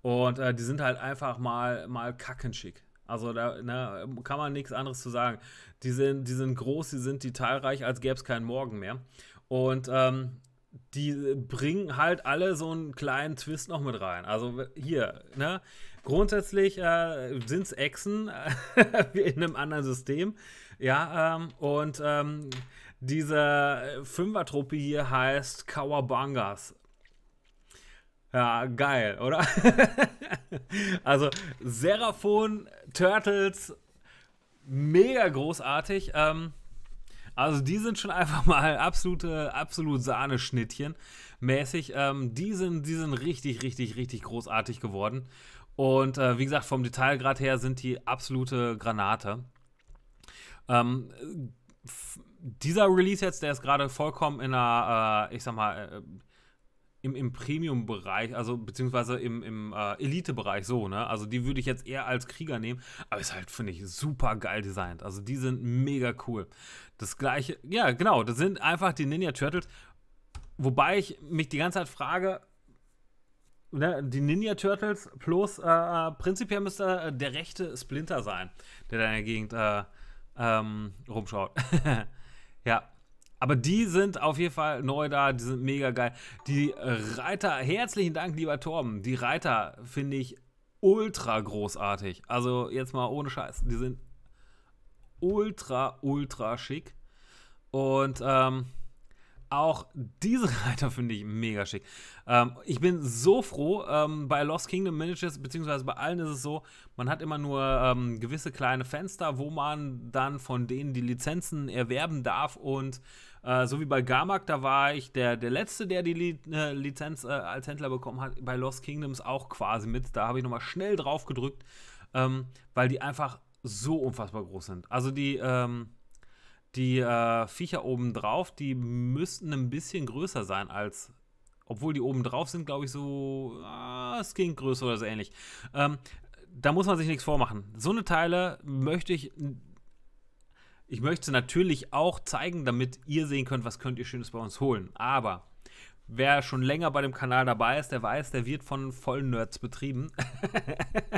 Und äh, die sind halt einfach mal, mal kackenschick. Also da na, ne, kann man nichts anderes zu sagen. Die sind, die sind groß, die sind detailreich, als gäbe es keinen Morgen mehr. Und ähm, die bringen halt alle so einen kleinen Twist noch mit rein. Also hier, ne? Grundsätzlich äh, sind es Echsen in einem anderen System. Ja, ähm, und ähm, diese äh, Fünfertruppe hier heißt Kawabangas. Ja, geil, oder? also Seraphon, Turtles, mega großartig. Ähm, also die sind schon einfach mal absolute, absolut Sahneschnittchen mäßig. Ähm, die, sind, die sind richtig, richtig, richtig großartig geworden. Und äh, wie gesagt, vom Detailgrad her sind die absolute Granate. Ähm, dieser Release jetzt, der ist gerade vollkommen in einer, äh, ich sag mal, äh, im, im Premium-Bereich, also beziehungsweise im, im äh, Elite-Bereich so, ne? Also die würde ich jetzt eher als Krieger nehmen, aber ist halt, finde ich, super geil designt. Also die sind mega cool. Das gleiche, ja, genau, das sind einfach die Ninja Turtles, wobei ich mich die ganze Zeit frage, ne, die Ninja Turtles plus äh, äh prinzipiell müsste äh, der rechte Splinter sein, der da in der Gegend äh, ähm, rumschaut. ja. Aber die sind auf jeden Fall neu da, die sind mega geil. Die äh, Reiter, herzlichen Dank, lieber Torben. Die Reiter finde ich ultra großartig. Also jetzt mal ohne Scheiß. Die sind ultra, ultra schick. Und ähm, auch diese Reiter finde ich mega schick. Ähm, ich bin so froh, ähm, bei Lost Kingdom Miniatures, beziehungsweise bei allen ist es so, man hat immer nur ähm, gewisse kleine Fenster, wo man dann von denen die Lizenzen erwerben darf. Und äh, so wie bei Garmak, da war ich der, der Letzte, der die Li äh, Lizenz äh, als Händler bekommen hat, bei Lost Kingdoms auch quasi mit. Da habe ich nochmal schnell drauf gedrückt, ähm, weil die einfach so unfassbar groß sind. Also die ähm, die äh, Viecher oben drauf, die müssten ein bisschen größer sein als obwohl die oben drauf sind, glaube ich, so äh, ah, Skin-Größe oder so ähnlich. Ähm, da muss man sich nichts vormachen. So eine Teile möchte ich. Ich möchte natürlich auch zeigen, damit ihr sehen könnt, was könnt ihr Schönes bei uns holen. Aber wer schon länger bei dem Kanal dabei ist, der weiß, der wird von Vollnerds betrieben.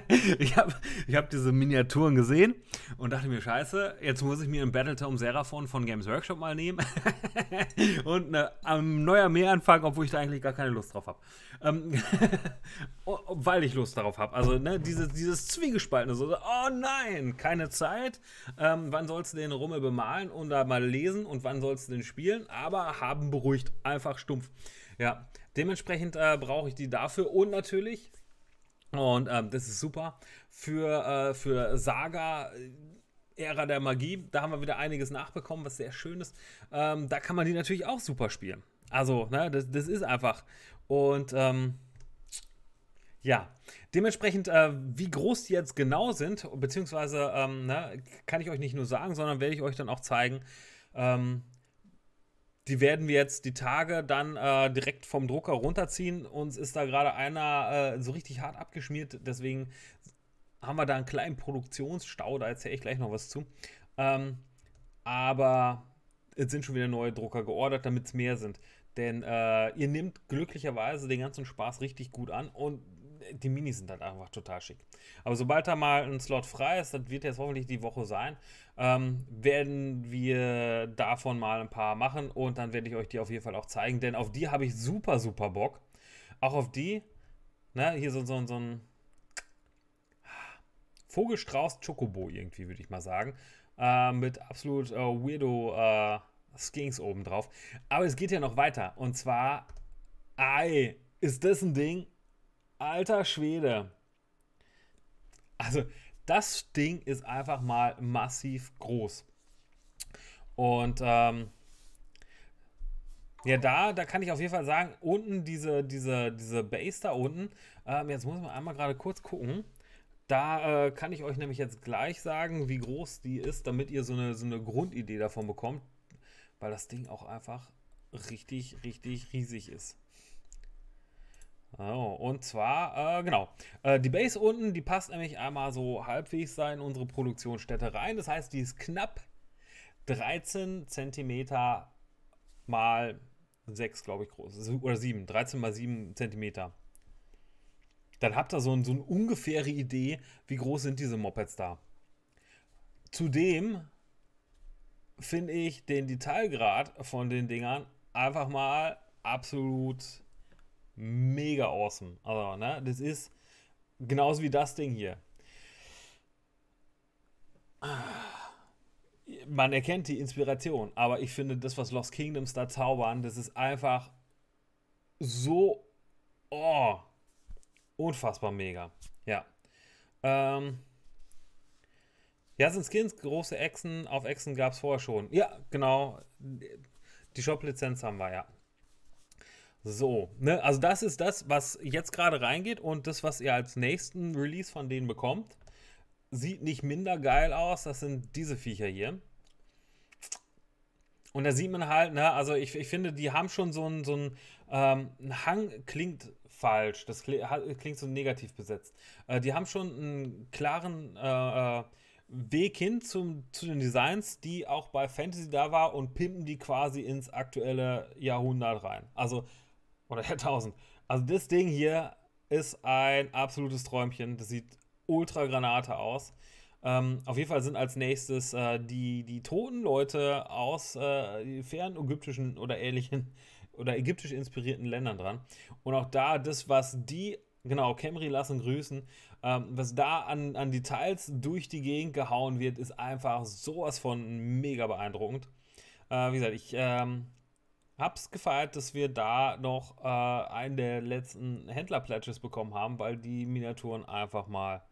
ich habe ich hab diese Miniaturen gesehen und dachte mir, scheiße, jetzt muss ich mir einen Battletome Seraphon von Games Workshop mal nehmen und eine, ein neuer Meer anfangen, obwohl ich da eigentlich gar keine Lust drauf habe. Ähm, weil ich Lust darauf habe. Also ne, dieses, dieses Zwiegespaltene, so, oh nein, keine Zeit. Ähm, wann sollst du den Rummel bemalen und da mal lesen und wann sollst du den spielen? Aber haben beruhigt, einfach stumpf. Ja, dementsprechend äh, brauche ich die dafür und natürlich, und ähm, das ist super, für, äh, für Saga. Ära der Magie, da haben wir wieder einiges nachbekommen, was sehr schön ist. Ähm, da kann man die natürlich auch super spielen. Also, ne, das, das ist einfach. Und ähm, ja, dementsprechend, äh, wie groß die jetzt genau sind, beziehungsweise ähm, ne, kann ich euch nicht nur sagen, sondern werde ich euch dann auch zeigen, ähm, die werden wir jetzt die Tage dann äh, direkt vom Drucker runterziehen. Uns ist da gerade einer äh, so richtig hart abgeschmiert, deswegen haben wir da einen kleinen Produktionsstau, da erzähle ich gleich noch was zu. Ähm, aber es sind schon wieder neue Drucker geordert, damit es mehr sind. Denn äh, ihr nehmt glücklicherweise den ganzen Spaß richtig gut an und die Minis sind halt einfach total schick. Aber sobald da mal ein Slot frei ist, das wird jetzt hoffentlich die Woche sein, ähm, werden wir davon mal ein paar machen und dann werde ich euch die auf jeden Fall auch zeigen, denn auf die habe ich super, super Bock. Auch auf die, ne, hier so, so, so ein Vogelstrauß Chocobo irgendwie, würde ich mal sagen. Äh, mit absolut äh, weirdo äh, Skins obendrauf. Aber es geht ja noch weiter. Und zwar, ei, ist das ein Ding? Alter Schwede. Also, das Ding ist einfach mal massiv groß. Und ähm, ja, da, da kann ich auf jeden Fall sagen, unten diese, diese, diese Base da unten, ähm, jetzt muss man einmal gerade kurz gucken. Da äh, kann ich euch nämlich jetzt gleich sagen, wie groß die ist, damit ihr so eine, so eine Grundidee davon bekommt, weil das Ding auch einfach richtig, richtig riesig ist. Ah, oh, und zwar, äh, genau, äh, die Base unten, die passt nämlich einmal so halbwegs da in unsere Produktionsstätte rein. Das heißt, die ist knapp 13 cm mal 6, glaube ich, groß. Oder 7, 13 mal 7 cm. Dann habt ihr so, ein, so eine ungefähre Idee, wie groß sind diese Mopeds da. Zudem finde ich den Detailgrad von den Dingern einfach mal absolut mega awesome. Also, ne, das ist genauso wie das Ding hier. Man erkennt die Inspiration, aber ich finde das, was Lost Kingdoms da zaubern, das ist einfach so oh, unfassbar mega. Ja. Ähm, ja, sind Skins, große Echsen. Auf Echsen gab es vorher schon. Ja, genau. Die Shop-Lizenz haben wir, ja. So, ne? Also das ist das, was jetzt gerade reingeht und das, was ihr als nächsten Release von denen bekommt. Sieht nicht minder geil aus. Das sind diese Viecher hier. Und da sieht man halt, ne, also ich, ich finde, die haben schon so einen so einen, ähm, Hang, klingt falsch, das klingt so negativ besetzt. Äh, die haben schon einen klaren äh, äh, Weg hin zum, zu den Designs, die auch bei Fantasy da war und pimpen die quasi ins aktuelle Jahrhundert rein. Also oder 1000. Also das Ding hier ist ein absolutes Träumchen. Das sieht ultra Granate aus. Ähm, auf jeden Fall sind als nächstes äh, die, die toten Leute aus äh, fern ägyptischen oder ähnlichen oder ägyptisch inspirierten Ländern dran. Und auch da das, was die, genau, Camry lassen grüßen, ähm, was da an, an Details durch die Gegend gehauen wird, ist einfach sowas von mega beeindruckend. Äh, wie gesagt, ich ähm, hab's gefeiert, dass wir da noch äh, einen der letzten Händler-Pledges bekommen haben, weil die Miniaturen einfach mal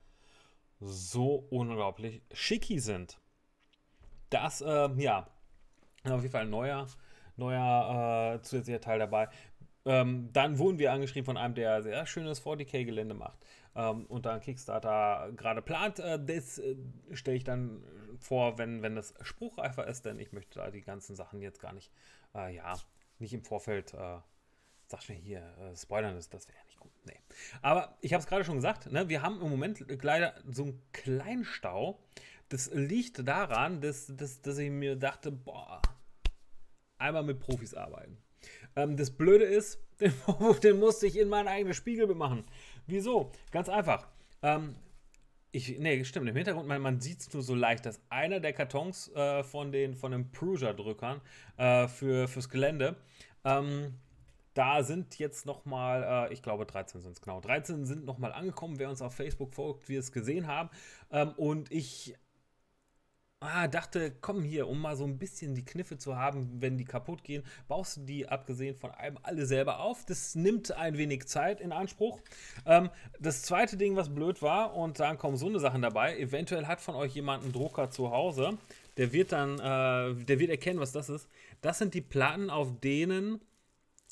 so unglaublich schicki sind. Das, äh, ja, auf jeden Fall ein neuer, neuer äh, zusätzlicher Teil dabei. Ähm, dann wurden wir angeschrieben von einem, der sehr schönes 40k-Gelände macht ähm, und da Kickstarter gerade plant. Äh, das äh, stelle ich dann vor, wenn, wenn das spruchreifer ist, denn ich möchte da die ganzen Sachen jetzt gar nicht, äh, ja, nicht im Vorfeld, äh, sag schnell hier, äh, spoilern ist, das wäre ja nicht gut. Nee. Aber ich habe es gerade schon gesagt, ne, wir haben im Moment leider so einen kleinen Stau. Das liegt daran, dass, dass, dass ich mir dachte, boah, einmal mit Profis arbeiten. Ähm, das Blöde ist, den den musste ich in mein eigenes Spiegelbild machen. Wieso? Ganz einfach. Ähm, ich, nee, stimmt. Im Hintergrund, man, man sieht es nur so leicht, dass einer der Kartons äh, von den von den Prusa-Drückern äh, für, fürs Gelände, ähm, da sind jetzt nochmal, äh, ich glaube 13 genau. sind es genau, 13 sind nochmal angekommen, wer uns auf Facebook folgt, wir es gesehen haben. Ähm, und ich ah, dachte, komm hier, um mal so ein bisschen die Kniffe zu haben, wenn die kaputt gehen, baust du die abgesehen von einem alle selber auf. Das nimmt ein wenig Zeit in Anspruch. Ähm, das zweite Ding, was blöd war, und dann kommen so eine Sachen dabei, eventuell hat von euch jemand einen Drucker zu Hause, der wird dann, äh, der wird erkennen, was das ist. Das sind die Platten, auf denen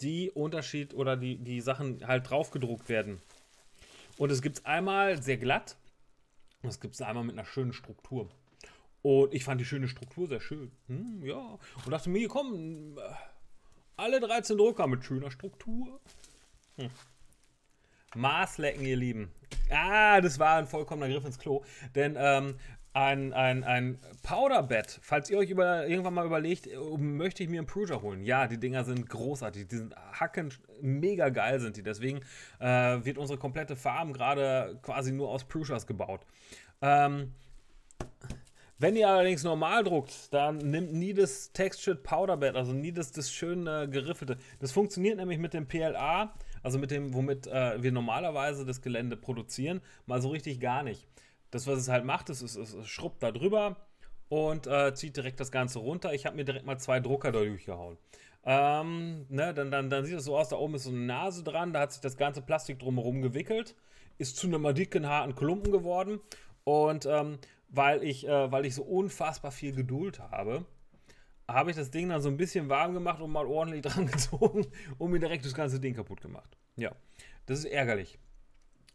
die Unterschied oder die, die Sachen halt drauf gedruckt werden. Und es gibt es einmal sehr glatt und es gibt es einmal mit einer schönen Struktur. Und ich fand die schöne Struktur sehr schön. Hm, ja. Und dachte mir, komm, äh, alle 13 Drucker mit schöner Struktur. Hm. Maßlecken, ihr Lieben. Ah, das war ein vollkommener Griff ins Klo. Denn ähm, ein, ein, ein Powderbett, falls ihr euch über, irgendwann mal überlegt, äh, möchte ich mir einen Pruger holen. Ja, die Dinger sind großartig. Die sind hackend, mega geil sind die. Deswegen äh, wird unsere komplette Farm gerade quasi nur aus Prugers gebaut. Ähm, wenn ihr allerdings normal druckt, dann nimmt nie das Textured Powder Powderbed, also nie das, das schöne geriffelte. Das funktioniert nämlich mit dem PLA, also mit dem, womit äh, wir normalerweise das Gelände produzieren, mal so richtig gar nicht. Das, was es halt macht, ist, es, es, es schrubbt da drüber und äh, zieht direkt das Ganze runter. Ich habe mir direkt mal zwei Drucker dadurch gehauen. Ähm, ne, dann, dann, dann sieht es so aus, da oben ist so eine Nase dran, da hat sich das ganze Plastik drumherum gewickelt, ist zu einem dicken, harten Klumpen geworden. Und ähm, weil ich, äh, weil ich so unfassbar viel Geduld habe, habe ich das Ding dann so ein bisschen warm gemacht und mal ordentlich dran gezogen und mir direkt das ganze Ding kaputt gemacht. Ja, das ist ärgerlich.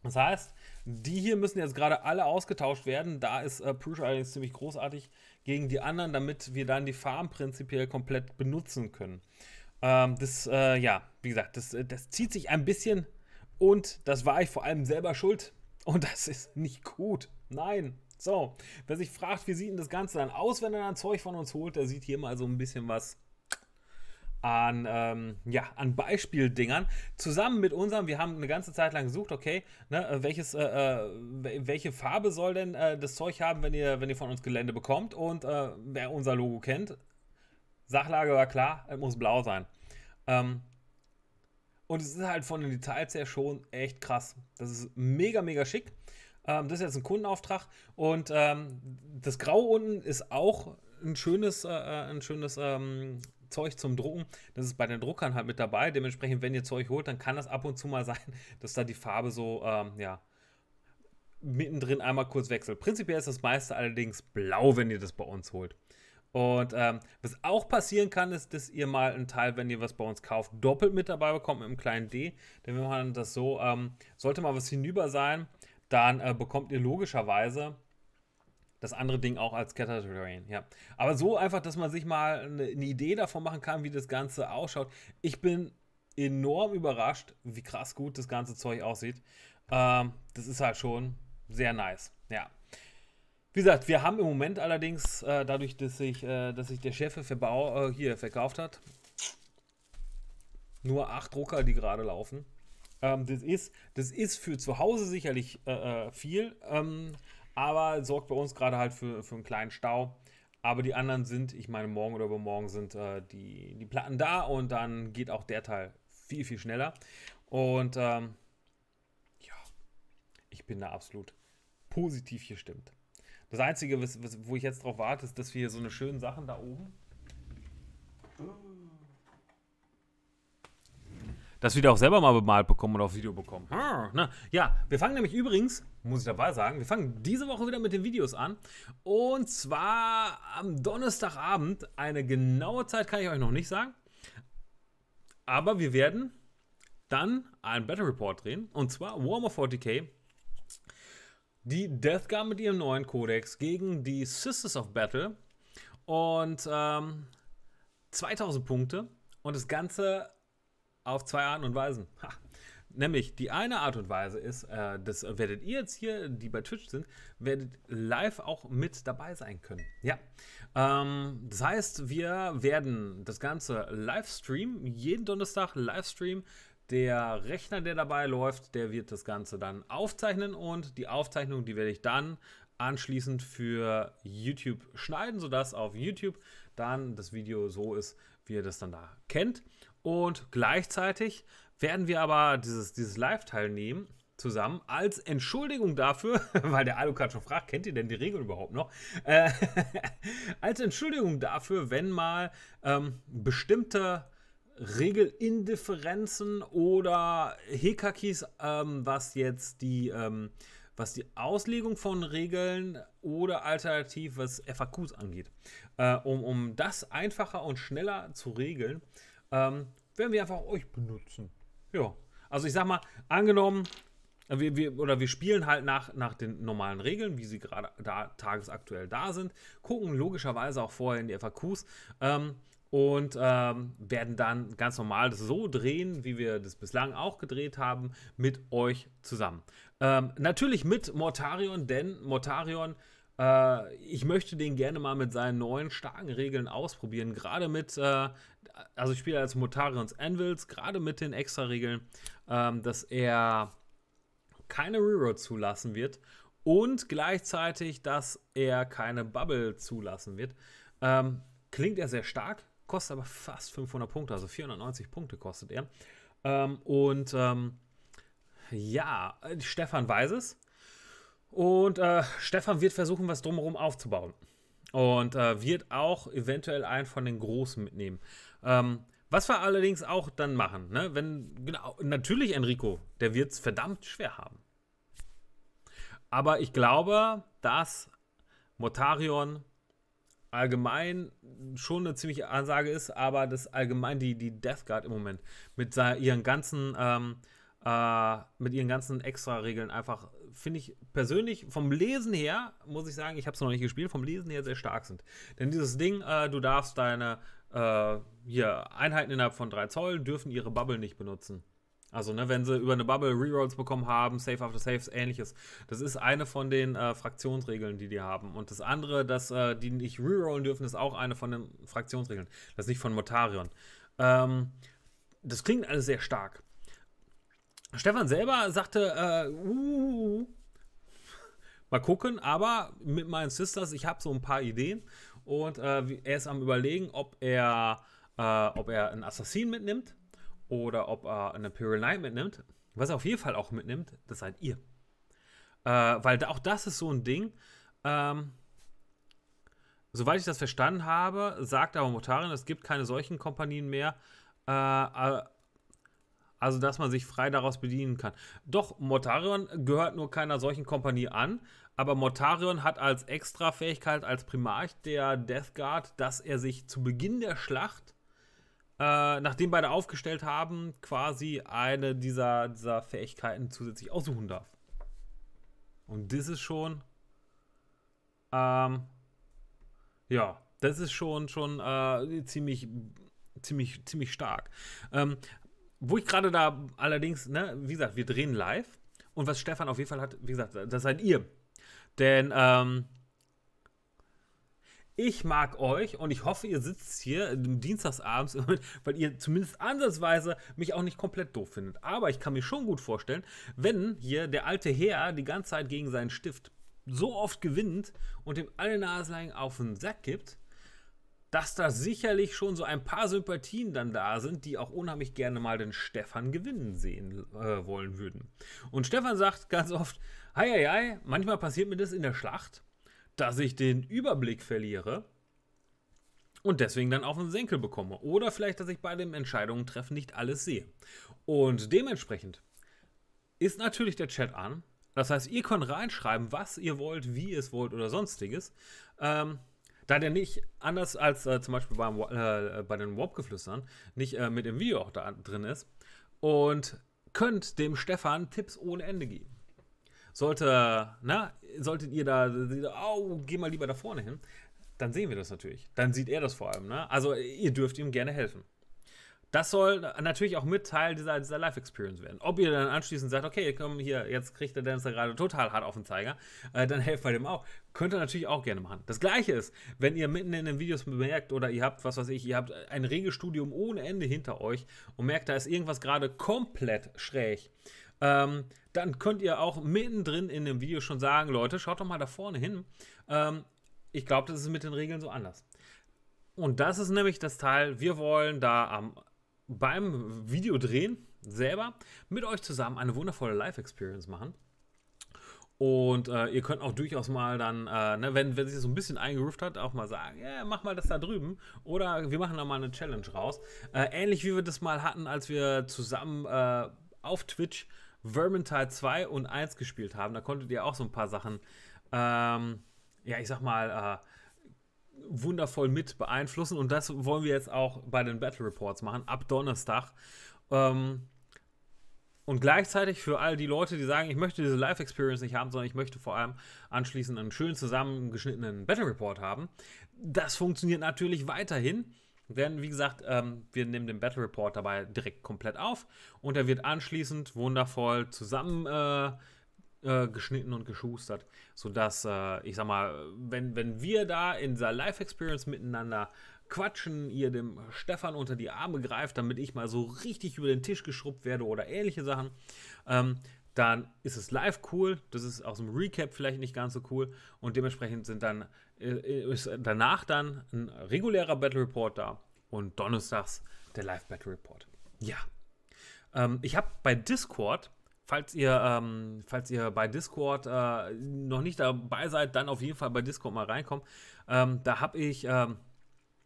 Das heißt, die hier müssen jetzt gerade alle ausgetauscht werden. Da ist äh, Prusa allerdings ziemlich großartig gegen die anderen, damit wir dann die Farm prinzipiell komplett benutzen können. Ähm, das, äh, ja, wie gesagt, das, äh, das zieht sich ein bisschen und das war ich vor allem selber schuld. Und das ist nicht gut. Nein, so, wer sich fragt, wie sieht denn das Ganze dann aus, wenn er dann Zeug von uns holt, der sieht hier mal so ein bisschen was an, ähm, ja, an Beispieldingern. Zusammen mit unserem, wir haben eine ganze Zeit lang gesucht, okay, ne, äh, welches, äh, äh welche Farbe soll denn äh, das Zeug haben, wenn ihr, wenn ihr von uns Gelände bekommt? Und äh, wer unser Logo kennt, Sachlage war klar, es muss blau sein. Ähm, und es ist halt von den Details her schon echt krass. Das ist mega, mega schick. Ähm, das ist jetzt ein Kundenauftrag. Und ähm, das Grau unten ist auch ein schönes, äh, äh, ein schönes ähm, Zeug zum Drucken. Das ist bei den Druckern halt mit dabei. Dementsprechend, wenn ihr Zeug holt, dann kann das ab und zu mal sein, dass da die Farbe so, ähm, ja, mittendrin einmal kurz wechselt. Prinzipiell ist das meiste allerdings blau, wenn ihr das bei uns holt. Und ähm, was auch passieren kann, ist, dass ihr mal einen Teil, wenn ihr was bei uns kauft, doppelt mit dabei bekommt mit einem kleinen D. Denn wir machen das so, ähm, sollte mal was hinüber sein, dann äh, bekommt ihr logischerweise das andere Ding auch als Category. Ja. Aber so einfach, dass man sich mal eine, Idee davon machen kann, wie das Ganze ausschaut. Ich bin enorm überrascht, wie krass gut das ganze Zeug aussieht. Ähm, das ist halt schon sehr nice. Ja. Wie gesagt, wir haben im Moment allerdings, äh, dadurch, dass sich, äh, dass sich der Chef für äh, hier verkauft hat, nur acht Drucker, die gerade laufen. Ähm, das, ist, das ist für zu Hause sicherlich äh, äh, viel, ähm, aber sorgt bei uns gerade halt für, für einen kleinen Stau. Aber die anderen sind, ich meine, morgen oder übermorgen sind äh, die, die Platten da und dann geht auch der Teil viel, viel schneller. Und ähm, ja, ich bin da absolut positiv gestimmt. Das Einzige, was, was, wo ich jetzt drauf warte, ist, dass wir hier so eine schöne Sachen da oben das wieder auch selber mal bemalt bekommen oder auf Video bekommen. Hm, Na, ne? ja, wir fangen nämlich übrigens, muss ich dabei sagen, wir fangen diese Woche wieder mit den Videos an. Und zwar am Donnerstagabend. Eine genaue Zeit kann ich euch noch nicht sagen. Aber wir werden dann einen Battle Report drehen. Und zwar Warhammer 40k. Die Death Guard mit ihrem neuen Codex gegen die Sisters of Battle. Und ähm, 2000 Punkte. Und das Ganze auf zwei Arten und Weisen. Ha. Nämlich die eine Art und Weise ist, äh, das werdet ihr jetzt hier, die bei Twitch sind, werdet live auch mit dabei sein können. Ja, ähm, das heißt, wir werden das Ganze live streamen, jeden Donnerstag live streamen. Der Rechner, der dabei läuft, der wird das Ganze dann aufzeichnen und die Aufzeichnung, die werde ich dann anschließend für YouTube schneiden, sodass auf YouTube dann das Video so ist, wie ihr das dann da kennt. Und gleichzeitig werden wir aber dieses, dieses Live-Teil nehmen zusammen als Entschuldigung dafür, weil der Alucard schon fragt, kennt ihr denn die Regeln überhaupt noch? Äh, als Entschuldigung dafür, wenn mal ähm, bestimmte Regelindifferenzen oder Hekakis, ähm, was jetzt die, ähm, was die Auslegung von Regeln oder alternativ was FAQs angeht, äh, um, um das einfacher und schneller zu regeln, ähm, werden wir einfach euch benutzen. Ja. Also ich sag mal, angenommen, wir, wir, oder wir spielen halt nach, nach den normalen Regeln, wie sie gerade da, tagesaktuell da sind, gucken logischerweise auch vorher in die FAQs ähm, und ähm, werden dann ganz normal das so drehen, wie wir das bislang auch gedreht haben, mit euch zusammen. Ähm, natürlich mit Mortarion, denn Mortarion äh, ich möchte den gerne mal mit seinen neuen starken Regeln ausprobieren. Gerade mit äh, also ich spiele als Mutarions Anvils, gerade mit den Extra-Regeln, ähm, dass er keine Reroll zulassen wird und gleichzeitig, dass er keine Bubble zulassen wird. Ähm, klingt er sehr stark, kostet aber fast 500 Punkte, also 490 Punkte kostet er. Ähm, und ähm, ja, Stefan weiß es. Und äh, Stefan wird versuchen, was drumherum aufzubauen. Und äh, wird auch eventuell einen von den Großen mitnehmen. Ähm, was wir allerdings auch dann machen, ne? wenn, genau, natürlich Enrico, der wird es verdammt schwer haben. Aber ich glaube, dass Mortarion allgemein schon eine ziemliche Ansage ist, aber dass allgemein die, die Death Guard im Moment mit ihren ganzen ähm, äh, mit ihren ganzen Extra-Regeln einfach, finde ich persönlich vom Lesen her, muss ich sagen, ich habe es noch nicht gespielt, vom Lesen her sehr stark sind. Denn dieses Ding, äh, du darfst deine äh, hier, Einheiten innerhalb von 3 Zoll dürfen ihre Bubble nicht benutzen. Also, ne, wenn sie über eine Bubble Rerolls bekommen haben, Safe after Saves, ähnliches. Das ist eine von den äh, Fraktionsregeln, die die haben. Und das andere, dass äh, die nicht rerollen dürfen, ist auch eine von den Fraktionsregeln. Das ist nicht von Motarion. Ähm, das klingt alles sehr stark. Stefan selber sagte, äh, uh, mal gucken, aber mit meinen Sisters, ich habe so ein paar Ideen. Und äh, er ist am Überlegen, ob er, äh, ob er einen Assassin mitnimmt oder ob er einen Imperial Knight mitnimmt. Was er auf jeden Fall auch mitnimmt, das seid ihr. Äh, weil auch das ist so ein Ding. Ähm, soweit ich das verstanden habe, sagt aber Motarin, es gibt keine solchen Kompanien mehr. Äh, äh, also, dass man sich frei daraus bedienen kann. Doch, Mortarion gehört nur keiner solchen Kompanie an, aber Mortarion hat als Extra-Fähigkeit, als Primarch der Death Guard, dass er sich zu Beginn der Schlacht, äh, nachdem beide aufgestellt haben, quasi eine dieser, dieser Fähigkeiten zusätzlich aussuchen darf. Und das ist schon. Ähm, ja, das ist schon, schon äh, ziemlich, ziemlich, ziemlich stark. Ähm, wo ich gerade da allerdings, ne, wie gesagt, wir drehen live. Und was Stefan auf jeden Fall hat, wie gesagt, das seid ihr. Denn ähm, ich mag euch und ich hoffe, ihr sitzt hier dienstagsabends, weil ihr zumindest ansatzweise mich auch nicht komplett doof findet. Aber ich kann mir schon gut vorstellen, wenn hier der alte Herr die ganze Zeit gegen seinen Stift so oft gewinnt und dem alle Nasenlängen auf den Sack gibt, dass da sicherlich schon so ein paar Sympathien dann da sind, die auch unheimlich gerne mal den Stefan gewinnen sehen äh, wollen würden. Und Stefan sagt ganz oft, Hei, hei, hei, manchmal passiert mir das in der Schlacht, dass ich den Überblick verliere und deswegen dann auf den Senkel bekomme. Oder vielleicht, dass ich bei dem Entscheidungen treffen nicht alles sehe. Und dementsprechend ist natürlich der Chat an. Das heißt, ihr könnt reinschreiben, was ihr wollt, wie ihr es wollt oder sonstiges. Ähm, da der nicht, anders als äh, zum Beispiel beim, äh, bei den Warp-Geflüstern, nicht äh, mit im Video auch da drin ist. Und könnt dem Stefan Tipps ohne Ende geben. Sollte, na, solltet ihr da, oh, geh mal lieber da vorne hin, dann sehen wir das natürlich. Dann sieht er das vor allem, ne? Also ihr dürft ihm gerne helfen. Das soll natürlich auch mit Teil dieser, dieser Live-Experience werden. Ob ihr dann anschließend sagt, okay, komm hier, jetzt kriegt der Dancer gerade total hart auf den Zeiger, äh, dann helft bei dem auch. Könnt ihr natürlich auch gerne machen. Das gleiche ist, wenn ihr mitten in den Videos bemerkt oder ihr habt, was weiß ich, ihr habt ein Regelstudium ohne Ende hinter euch und merkt, da ist irgendwas gerade komplett schräg. Ähm, dann könnt ihr auch mittendrin in dem Video schon sagen, Leute, schaut doch mal da vorne hin. Ähm, ich glaube, das ist mit den Regeln so anders. Und das ist nämlich das Teil, wir wollen da am, beim Videodrehen selber mit euch zusammen eine wundervolle Live-Experience machen. Und äh, ihr könnt auch durchaus mal dann, äh, ne, wenn, wenn sich das so ein bisschen eingeruft hat, auch mal sagen, ja, mach mal das da drüben. Oder wir machen da mal eine Challenge raus. Äh, ähnlich wie wir das mal hatten, als wir zusammen äh, auf Twitch Vermintide 2 und 1 gespielt haben. Da konntet ihr auch so ein paar Sachen, ähm, ja, ich sag mal, äh, wundervoll mit beeinflussen. Und das wollen wir jetzt auch bei den Battle Reports machen, ab Donnerstag. Ähm, und gleichzeitig für all die Leute, die sagen, ich möchte diese Live-Experience nicht haben, sondern ich möchte vor allem anschließend einen schön zusammengeschnittenen Battle Report haben, das funktioniert natürlich weiterhin. Denn wie gesagt, ähm, wir nehmen den Battle Report dabei direkt komplett auf und er wird anschließend wundervoll zusammen äh, äh, geschnitten und geschustert, sodass, äh, ich sag mal, wenn, wenn wir da in dieser Live-Experience miteinander quatschen, ihr dem Stefan unter die Arme greift, damit ich mal so richtig über den Tisch geschrubbt werde oder ähnliche Sachen, ähm, dann ist es live cool, das ist aus dem Recap vielleicht nicht ganz so cool und dementsprechend sind dann äh, ist danach dann ein regulärer Battle Report da und donnerstags der Live Battle Report. Ja. Ähm, ich habe bei Discord, falls ihr, ähm, falls ihr bei Discord äh, noch nicht dabei seid, dann auf jeden Fall bei Discord mal reinkommen. Ähm, da habe ich ähm,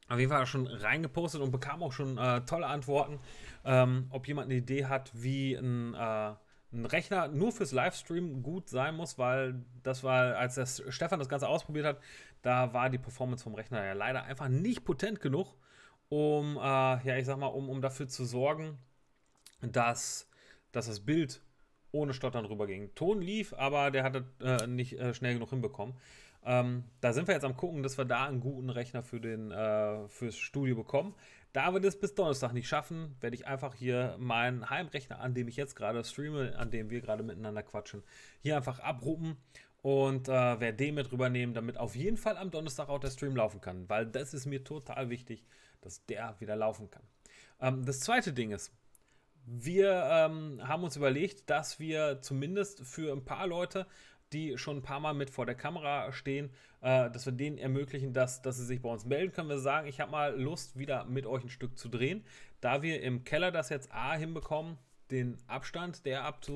auf jeden Fall schon reingepostet und bekam auch schon äh, tolle Antworten, ähm, ob jemand eine Idee hat, wie ein. Äh, ein Rechner nur fürs Livestream gut sein muss, weil das war, als das Stefan das Ganze ausprobiert hat, da war die Performance vom Rechner ja leider einfach nicht potent genug, um, äh, ja, ich sag mal, um, um dafür zu sorgen, dass, dass das Bild ohne Stottern rüberging. Ton lief, aber der hatte äh, nicht äh, schnell genug hinbekommen. Ähm, da sind wir jetzt am gucken, dass wir da einen guten Rechner für den, äh, fürs Studio bekommen. Da wir das bis Donnerstag nicht schaffen, werde ich einfach hier meinen Heimrechner, an dem ich jetzt gerade streame, an dem wir gerade miteinander quatschen, hier einfach abruppen und äh, werde den mit rübernehmen, damit auf jeden Fall am Donnerstag auch der Stream laufen kann. Weil das ist mir total wichtig, dass der wieder laufen kann. Ähm, das zweite Ding ist, wir ähm, haben uns überlegt, dass wir zumindest für ein paar Leute, die schon ein paar Mal mit vor der Kamera stehen, äh, dass wir denen ermöglichen, dass, dass sie sich bei uns melden können. Wir sagen, ich habe mal Lust, wieder mit euch ein Stück zu drehen. Da wir im Keller das jetzt A hinbekommen, den Abstand, der ab zu,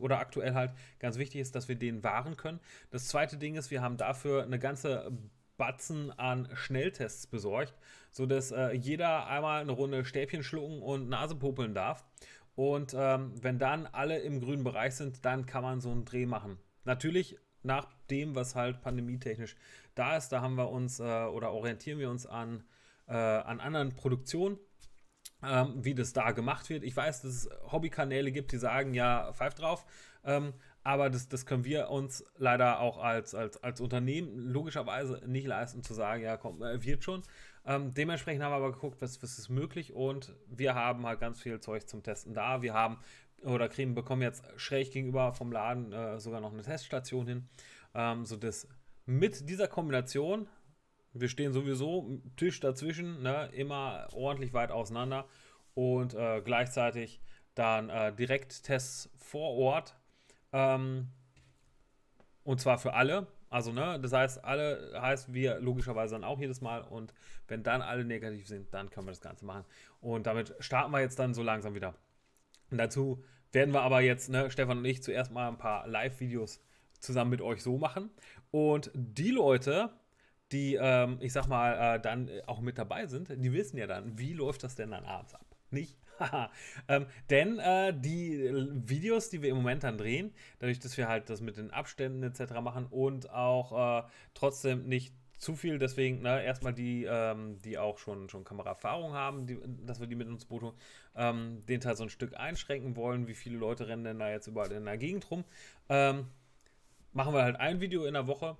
oder aktuell halt ganz wichtig ist, dass wir den wahren können. Das zweite Ding ist, wir haben dafür eine ganze Batzen an Schnelltests besorgt, sodass äh, jeder einmal eine Runde Stäbchen schlucken und Nase popeln darf. Und ähm, wenn dann alle im grünen Bereich sind, dann kann man so einen Dreh machen. Natürlich nach dem, was halt pandemietechnisch da ist, da haben wir uns äh, oder orientieren wir uns an, äh, an anderen Produktionen ähm, wie das da gemacht wird. Ich weiß, dass es Hobbykanäle gibt, die sagen, ja, pfeift drauf. Ähm, aber das, das können wir uns leider auch als, als, als Unternehmen logischerweise nicht leisten, zu sagen, ja, komm, äh, wird schon. Ähm, dementsprechend haben wir aber geguckt, was, was ist möglich und wir haben halt ganz viel Zeug zum Testen da. Wir haben oder kriegen, bekommen jetzt schräg gegenüber vom Laden äh, sogar noch eine Teststation hin, ähm, sodass mit dieser Kombination wir stehen sowieso Tisch dazwischen, ne? immer ordentlich weit auseinander und äh, gleichzeitig dann äh, Tests vor Ort. Ähm, und zwar für alle. Also, ne, das heißt, alle heißt wir logischerweise dann auch jedes Mal. Und wenn dann alle negativ sind, dann können wir das Ganze machen. Und damit starten wir jetzt dann so langsam wieder. Und dazu werden wir aber jetzt, ne, Stefan und ich, zuerst mal ein paar Live-Videos zusammen mit euch so machen. Und die Leute, die, ähm, ich sag mal, äh, dann äh, auch mit dabei sind, die wissen ja dann, wie läuft das denn dann abends ab? Nicht? ähm, denn äh, die Videos, die wir im Moment dann drehen, dadurch, dass wir halt das mit den Abständen etc. machen und auch äh, trotzdem nicht zu viel, deswegen ne, erstmal die, ähm, die auch schon, schon Kameraerfahrung haben, die, dass wir die mit uns Boot ähm, den Teil so ein Stück einschränken wollen. Wie viele Leute rennen denn da jetzt überall in der Gegend rum? Ähm, machen wir halt ein Video in der Woche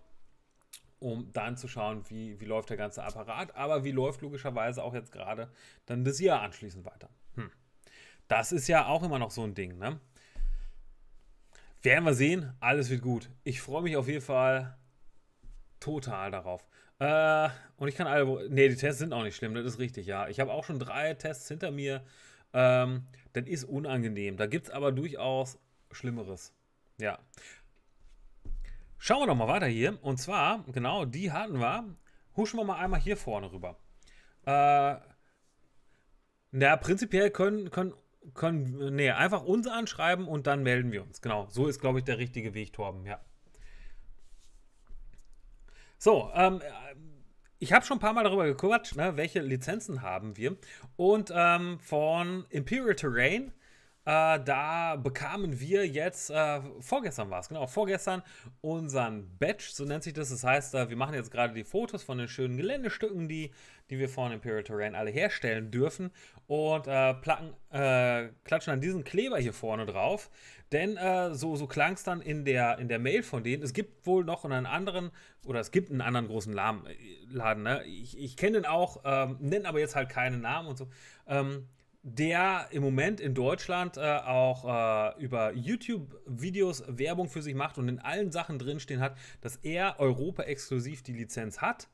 um dann zu schauen, wie, wie läuft der ganze Apparat, aber wie läuft logischerweise auch jetzt gerade dann das Jahr anschließend weiter. Hm. Das ist ja auch immer noch so ein Ding, ne? Werden wir sehen, alles wird gut. Ich freue mich auf jeden Fall total darauf. Äh, und ich kann alle. Ne, die Tests sind auch nicht schlimm, das ist richtig, ja. Ich habe auch schon drei Tests hinter mir. Ähm, das ist unangenehm. Da gibt es aber durchaus Schlimmeres. Ja. Schauen wir doch mal weiter hier. Und zwar, genau, die hatten wir. Huschen wir mal einmal hier vorne rüber. Äh, na, prinzipiell können, können, können, nee, einfach uns anschreiben und dann melden wir uns. Genau, so ist, glaube ich, der richtige Weg, Torben, ja. So, ähm, ich habe schon ein paar Mal darüber gequatscht, ne, welche Lizenzen haben wir. Und ähm, von Imperial Terrain äh, da bekamen wir jetzt, äh, vorgestern war es, genau, vorgestern unseren Badge, so nennt sich das. Das heißt, äh, wir machen jetzt gerade die Fotos von den schönen Geländestücken, die, die wir von Imperial Terrain alle herstellen dürfen und äh, placken, äh, klatschen an diesen Kleber hier vorne drauf. Denn äh, so, so klang es dann in der, in der Mail von denen. Es gibt wohl noch einen anderen, oder es gibt einen anderen großen Laden, ne? ich, ich kenne den auch, ähm, nenne aber jetzt halt keinen Namen und so. Ähm, der im Moment in Deutschland äh, auch äh, über YouTube-Videos Werbung für sich macht und in allen Sachen drinstehen hat, dass er Europa exklusiv die Lizenz hat.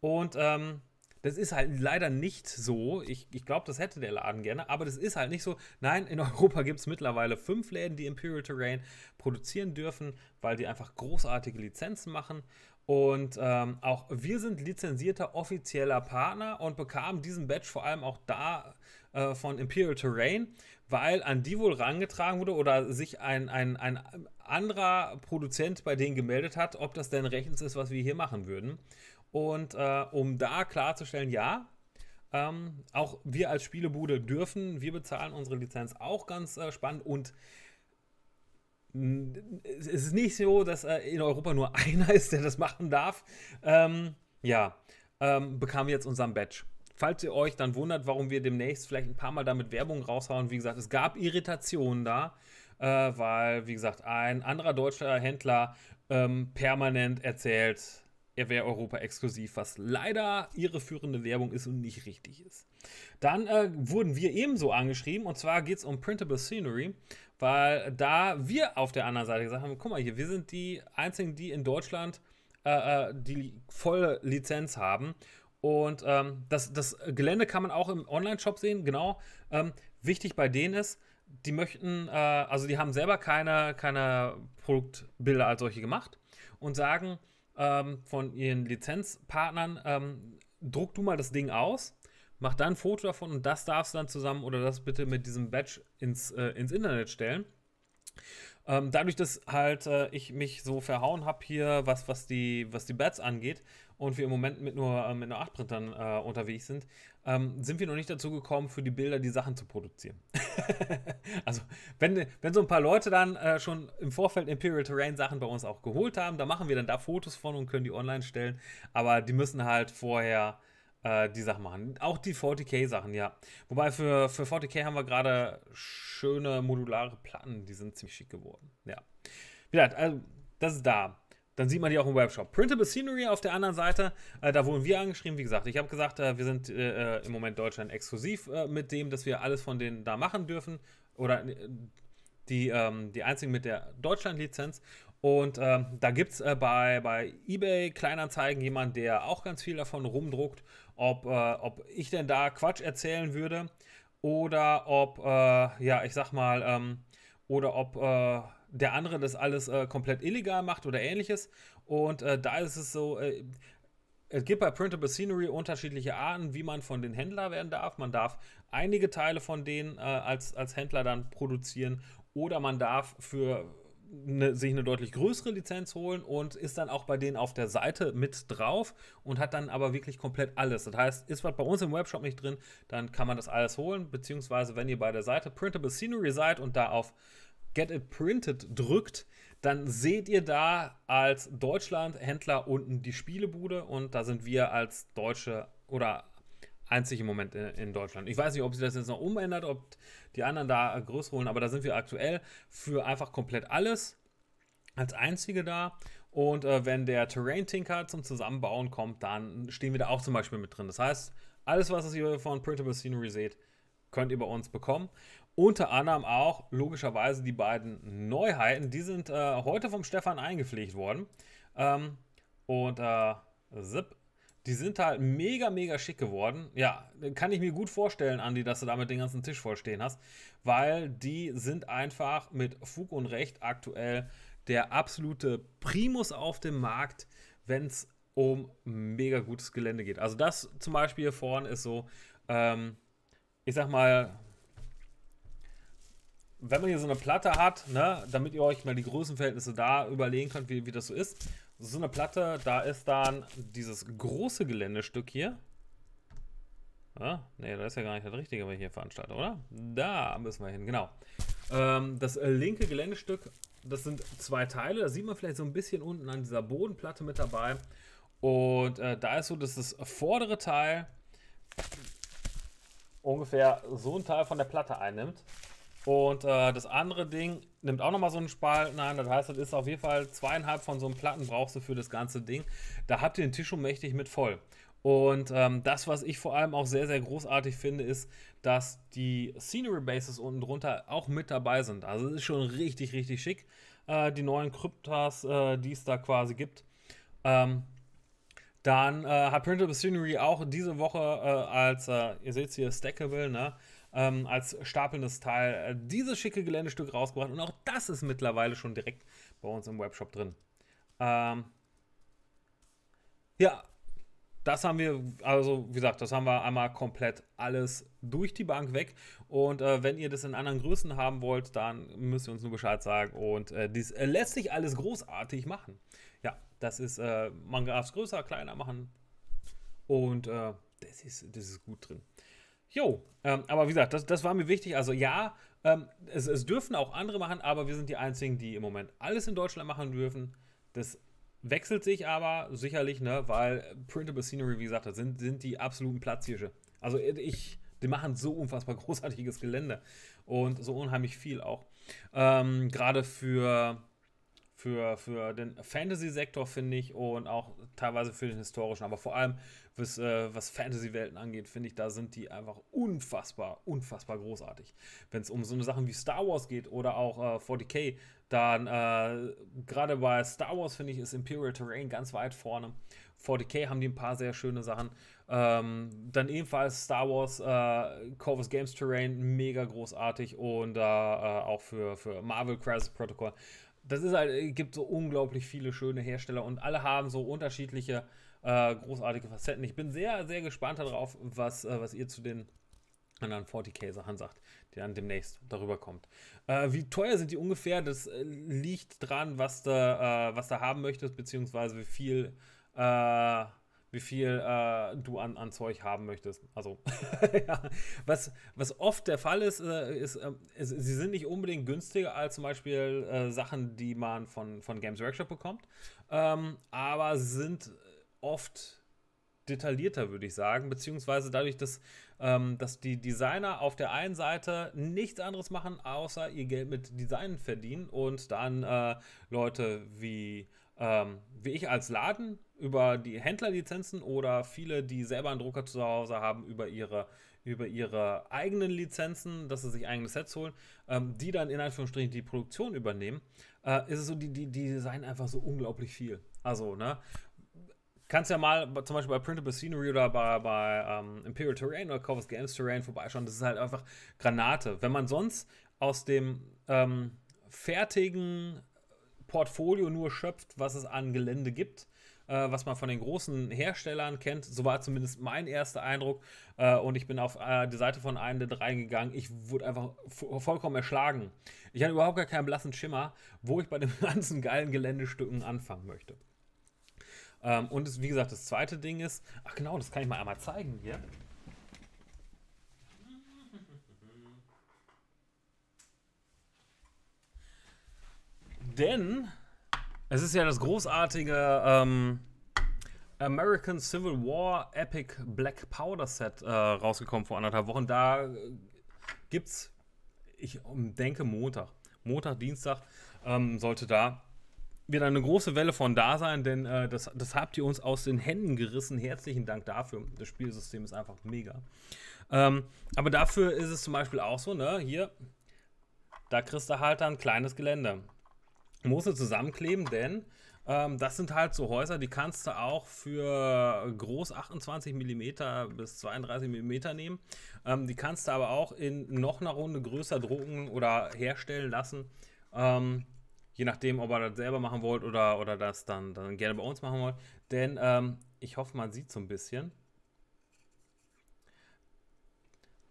Und ähm, das ist halt leider nicht so. Ich, ich glaube, das hätte der Laden gerne, aber das ist halt nicht so. Nein, in Europa gibt es mittlerweile fünf Läden, die Imperial Terrain produzieren dürfen, weil die einfach großartige Lizenzen machen. Und ähm, auch wir sind lizenzierter offizieller Partner und bekamen diesen Badge vor allem auch da äh, von Imperial Terrain, weil an die wohl rangetragen wurde oder sich ein, ein, ein anderer Produzent bei denen gemeldet hat, ob das denn rechtens ist, was wir hier machen würden. Und äh, um da klarzustellen, ja, ähm, auch wir als Spielebude dürfen, wir bezahlen unsere Lizenz auch ganz äh, spannend und es ist nicht so, dass äh, in Europa nur einer ist, der das machen darf. Ähm, ja, ähm, bekamen wir jetzt unseren Badge. Falls ihr euch dann wundert, warum wir demnächst vielleicht ein paar Mal damit Werbung raushauen, wie gesagt, es gab Irritationen da, äh, weil, wie gesagt, ein anderer deutscher Händler ähm, permanent erzählt, er wäre Europa exklusiv, was leider irreführende Werbung ist und nicht richtig ist. Dann äh, wurden wir ebenso angeschrieben und zwar geht es um Printable Scenery, weil da wir auf der anderen Seite gesagt haben, guck mal hier, wir sind die einzigen, die in Deutschland äh, äh die volle Lizenz haben und ähm, das, das Gelände kann man auch im Online-Shop sehen, genau. Ähm, wichtig bei denen ist, die möchten, äh, also die haben selber keine, keine Produktbilder als solche gemacht und sagen ähm, von ihren Lizenzpartnern, ähm, druck du mal das Ding aus, mach dann ein Foto davon und das darfst du dann zusammen oder das bitte mit diesem Badge ins, äh, ins Internet stellen. Ähm, dadurch, dass halt äh, ich mich so verhauen habe hier, was, was die, was die Bats angeht, und wir im Moment mit nur, äh, mit nur acht Printern äh, unterwegs sind, ähm, sind wir noch nicht dazu gekommen, für die Bilder die Sachen zu produzieren. also, wenn, wenn so ein paar Leute dann äh, schon im Vorfeld Imperial Terrain Sachen bei uns auch geholt haben, dann machen wir dann da Fotos von und können die online stellen, aber die müssen halt vorher äh, die Sachen machen. Auch die 40k-Sachen, ja. Wobei für, für 40k haben wir gerade schöne modulare Platten, die sind ziemlich schick geworden. Ja. Wie gesagt, also, das ist da dann sieht man die auch im Webshop. Printable Scenery auf der anderen Seite, äh, da wurden wir angeschrieben. Wie gesagt, ich habe gesagt, äh, wir sind äh, äh im Moment Deutschland exklusiv äh, mit dem, dass wir alles von denen da machen dürfen. Oder äh, die, ähm, die einzigen mit der Deutschland-Lizenz. Und ähm, da gibt es bei, bei eBay Kleinanzeigen jemanden, der auch ganz viel davon rumdruckt, ob, ob ich denn da Quatsch erzählen würde oder ob, ja, ich sag mal, ähm, oder ob der andere das alles äh, komplett illegal macht oder ähnliches. Und äh, da ist es so, äh, es gibt bei Printable Scenery unterschiedliche Arten, wie man von den Händlern werden darf. Man darf einige Teile von denen äh, als, als Händler dann produzieren oder man darf für eine, sich eine deutlich größere Lizenz holen und ist dann auch bei denen auf der Seite mit drauf und hat dann aber wirklich komplett alles. Das heißt, ist was bei uns im Webshop nicht drin, dann kann man das alles holen, beziehungsweise wenn ihr bei der Seite Printable Scenery seid und da auf Get It Printed drückt, dann seht ihr da als Deutschland-Händler unten die Spielebude und da sind wir als Deutsche oder einzig im Moment in Deutschland. Ich weiß nicht, ob sie das jetzt noch umändert, ob die anderen da größer holen, aber da sind wir aktuell für einfach komplett alles als einzige da. Und äh, wenn der Terrain Tinker zum Zusammenbauen kommt, dann stehen wir da auch zum Beispiel mit drin. Das heißt, alles, was ihr von Printable Scenery seht, könnt ihr bei uns bekommen. Unter anderem auch logischerweise die beiden Neuheiten. Die sind äh, heute vom Stefan eingepflegt worden. Ähm, und äh, zip. Die sind halt mega, mega schick geworden. Ja, kann ich mir gut vorstellen, Andi, dass du damit den ganzen Tisch vollstehen hast, weil die sind einfach mit Fug und Recht aktuell der absolute Primus auf dem Markt, wenn es um mega gutes Gelände geht. Also das zum Beispiel hier vorne ist so, ähm, ich sag mal, wenn man hier so eine Platte hat, ne, damit ihr euch mal die Größenverhältnisse da überlegen könnt, wie, wie das so ist. So eine Platte, da ist dann dieses große Geländestück hier. Ja, ne, da ist ja gar nicht das Richtige, was ich hier veranstalte, oder? Da müssen wir hin, genau. Ähm, das äh, linke Geländestück, das sind zwei Teile. Da sieht man vielleicht so ein bisschen unten an dieser Bodenplatte mit dabei. Und äh, da ist so, dass das vordere Teil ungefähr so ein Teil von der Platte einnimmt. Und äh, das andere Ding nimmt auch nochmal so einen Spalten ein. Das heißt, das ist auf jeden Fall zweieinhalb von so einem Platten brauchst du für das ganze Ding. Da habt ihr den Tisch schon mächtig mit voll. Und ähm, das, was ich vor allem auch sehr, sehr großartig finde, ist, dass die Scenery Bases unten drunter auch mit dabei sind. Also es ist schon richtig, richtig schick, äh, die neuen Kryptas, äh, die es da quasi gibt. Ähm, dann äh, hat Printable Scenery auch diese Woche äh, als, äh, ihr seht es hier, stackable, ne? ähm, als stapelndes Teil äh, dieses schicke Geländestück rausgebracht. Und auch das ist mittlerweile schon direkt bei uns im Webshop drin. Ähm, ja, das haben wir, also wie gesagt, das haben wir einmal komplett alles durch die Bank weg. Und äh, wenn ihr das in anderen Größen haben wollt, dann müsst ihr uns nur Bescheid sagen. Und äh, dies äh, lässt sich alles großartig machen. Ja, das ist, äh, man darf es größer, kleiner machen. Und äh, das, ist, das ist gut drin. Jo, ähm, aber wie gesagt, das, das war mir wichtig. Also ja, ähm, es, es dürfen auch andere machen, aber wir sind die Einzigen, die im Moment alles in Deutschland machen dürfen. Das wechselt sich aber sicherlich, ne, weil Printable Scenery, wie gesagt, das sind, sind die absoluten Platzhirsche. Also ich, die machen so unfassbar großartiges Gelände und so unheimlich viel auch. Ähm, Gerade für, für, für den Fantasy-Sektor, finde ich, und auch teilweise für den historischen, aber vor allem was, äh, was Fantasy-Welten angeht, finde ich, da sind die einfach unfassbar, unfassbar großartig. Wenn es um so eine Sachen wie Star Wars geht oder auch äh, 40k, dann äh, gerade bei Star Wars finde ich, ist Imperial Terrain ganz weit vorne. 40k haben die ein paar sehr schöne Sachen. Ähm, dann ebenfalls Star Wars, äh, Corvus Games Terrain, mega großartig und äh, äh auch für, für Marvel Crisis Protocol. Das ist halt, äh, gibt so unglaublich viele schöne Hersteller und alle haben so unterschiedliche äh, großartige Facetten. Ich bin sehr, sehr gespannt darauf, was, äh, was ihr zu den anderen 40k Sachen sagt, die dann demnächst darüber kommt. Äh, wie teuer sind die ungefähr? Das äh, liegt dran, was du, äh, was du haben möchtest, beziehungsweise wie viel äh, wie viel äh, du an, an Zeug haben möchtest. Also, ja. was, was oft der Fall ist, äh, ist, äh, ist, sie sind nicht unbedingt günstiger als zum Beispiel Sachen, die man von, von Games Workshop bekommt, ähm, aber sind oft detaillierter, würde ich sagen, beziehungsweise dadurch, dass, ähm, dass die Designer auf der einen Seite nichts anderes machen, außer ihr Geld mit Design verdienen und dann äh, Leute wie, ähm, wie ich als Laden über die Händlerlizenzen oder viele, die selber einen Drucker zu Hause haben, über ihre, über ihre eigenen Lizenzen, dass sie sich eigene Sets holen, ähm, die dann in Anführungsstrichen die Produktion übernehmen, äh, ist es so, die, die, die Design einfach so unglaublich viel. Also, ne? kannst ja mal zum Beispiel bei Printable Scenery oder bei, bei um, ähm, Imperial Terrain oder Covers Games Terrain vorbeischauen. Das ist halt einfach Granate. Wenn man sonst aus dem ähm, fertigen Portfolio nur schöpft, was es an Gelände gibt, äh, was man von den großen Herstellern kennt. So war zumindest mein erster Eindruck. Äh, und ich bin auf äh, die Seite von einem der drei gegangen. Ich wurde einfach vollkommen erschlagen. Ich hatte überhaupt gar keinen blassen Schimmer, wo ich bei den ganzen geilen Geländestücken anfangen möchte. Ähm, und es, wie gesagt, das zweite Ding ist, ach genau, das kann ich mal einmal zeigen hier. Denn es ist ja das großartige ähm, American Civil War Epic Black Powder Set äh, rausgekommen vor anderthalb Wochen. Da äh, gibt's, ich denke, Montag. Montag, Dienstag ähm, sollte da wird eine große Welle von da sein, denn äh, das, das habt ihr uns aus den Händen gerissen. Herzlichen Dank dafür. Das Spielsystem ist einfach mega. Ähm, aber dafür ist es zum Beispiel auch so, ne, hier, da kriegst du halt ein kleines Gelände. Musst du zusammenkleben, denn ähm, das sind halt so Häuser, die kannst du auch für groß 28 mm bis 32 mm nehmen. Ähm, die kannst du aber auch in noch einer Runde größer drucken oder herstellen lassen. Ähm, je nachdem, ob ihr das selber machen wollt oder, oder das dann, dann gerne bei uns machen wollt. Denn ähm, ich hoffe, man sieht so ein bisschen.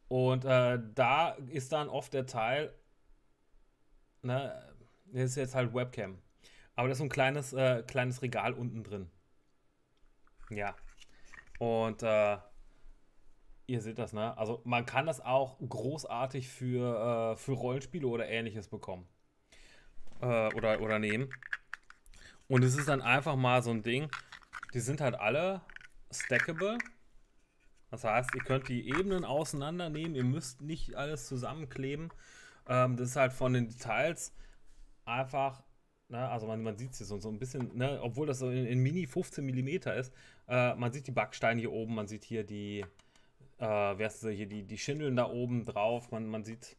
Und äh, da ist dann oft der Teil, ne, das ist jetzt halt Webcam. Aber das ist so ein kleines, äh, kleines Regal unten drin. Ja. Und äh, ihr seht das, ne? Also man kann das auch großartig für, äh, für Rollenspiele oder ähnliches bekommen äh, oder, oder nehmen. Und es ist dann einfach mal so ein Ding, die sind halt alle stackable. Das heißt, ihr könnt die Ebenen auseinandernehmen, ihr müsst nicht alles zusammenkleben. Ähm, das ist halt von den Details einfach, ne, also man, man sieht es hier so, so ein bisschen, ne, obwohl das so in, in Mini 15 mm ist, äh, man sieht die Backsteine hier oben, man sieht hier die, äh, hier, die, die Schindeln da oben drauf, man, man sieht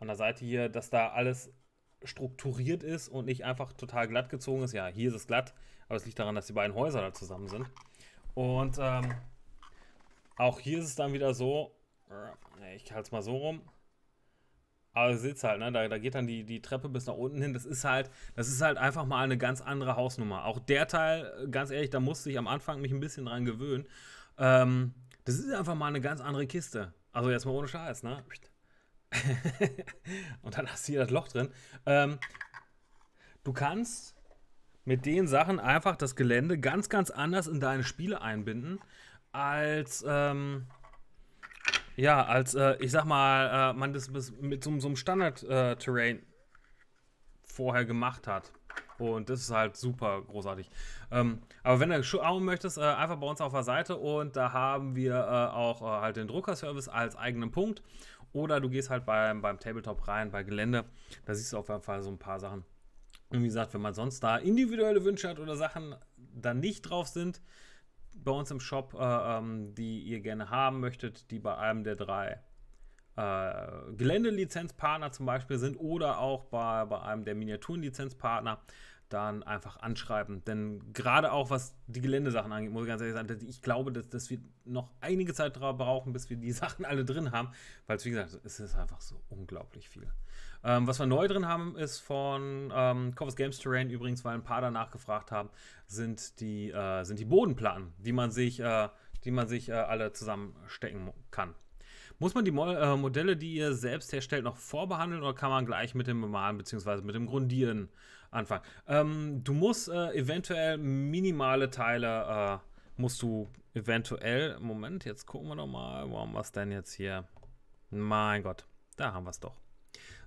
an der Seite hier, dass da alles strukturiert ist und nicht einfach total glatt gezogen ist. Ja, hier ist es glatt, aber es liegt daran, dass die beiden Häuser da zusammen sind. Und ähm, auch hier ist es dann wieder so, ich halte es mal so rum. Aber ihr seht halt, ne? da, da, geht dann die, die Treppe bis nach unten hin. Das ist halt, das ist halt einfach mal eine ganz andere Hausnummer. Auch der Teil, ganz ehrlich, da musste ich am Anfang mich ein bisschen dran gewöhnen. Ähm, das ist einfach mal eine ganz andere Kiste. Also jetzt mal ohne Scheiß, ne? und dann hast du hier das Loch drin. Ähm, du kannst mit den Sachen einfach das Gelände ganz, ganz anders in deine Spiele einbinden, als, ähm, ja, als, äh, ich sag mal, äh, man das mit so, so einem Standard-Terrain äh, vorher gemacht hat. Und das ist halt super großartig. Ähm, aber wenn du schauen möchtest, äh, einfach bei uns auf der Seite und da haben wir äh, auch äh, halt den Druckerservice als eigenen Punkt. Oder du gehst halt beim, beim Tabletop rein, bei Gelände. Da siehst du auf jeden Fall so ein paar Sachen. Und wie gesagt, wenn man sonst da individuelle Wünsche hat oder Sachen da nicht drauf sind, bei uns im Shop, äh, ähm, die ihr gerne haben möchtet, die bei einem der drei äh, Geländelizenzpartner zum Beispiel sind oder auch bei, bei einem der Miniaturenlizenzpartner, dann einfach anschreiben. Denn gerade auch was die Geländesachen angeht, muss ich ganz ehrlich sagen, ich glaube, dass, dass wir noch einige Zeit brauchen, bis wir die Sachen alle drin haben, weil es, wie gesagt, es ist einfach so unglaublich viel. Ähm, was wir neu drin haben, ist von ähm, Corvus Games Terrain übrigens, weil ein paar danach gefragt haben, sind die, äh, sind die Bodenplatten, die man sich, äh, die man sich äh, alle zusammenstecken kann. Muss man die Mo äh, Modelle, die ihr selbst herstellt, noch vorbehandeln oder kann man gleich mit dem Bemalen bzw. mit dem Grundieren Anfang. Ähm, du musst äh, eventuell minimale Teile, äh, musst du eventuell, Moment, jetzt gucken wir nochmal, mal, wo haben wir es denn jetzt hier? Mein Gott, da haben wir es doch.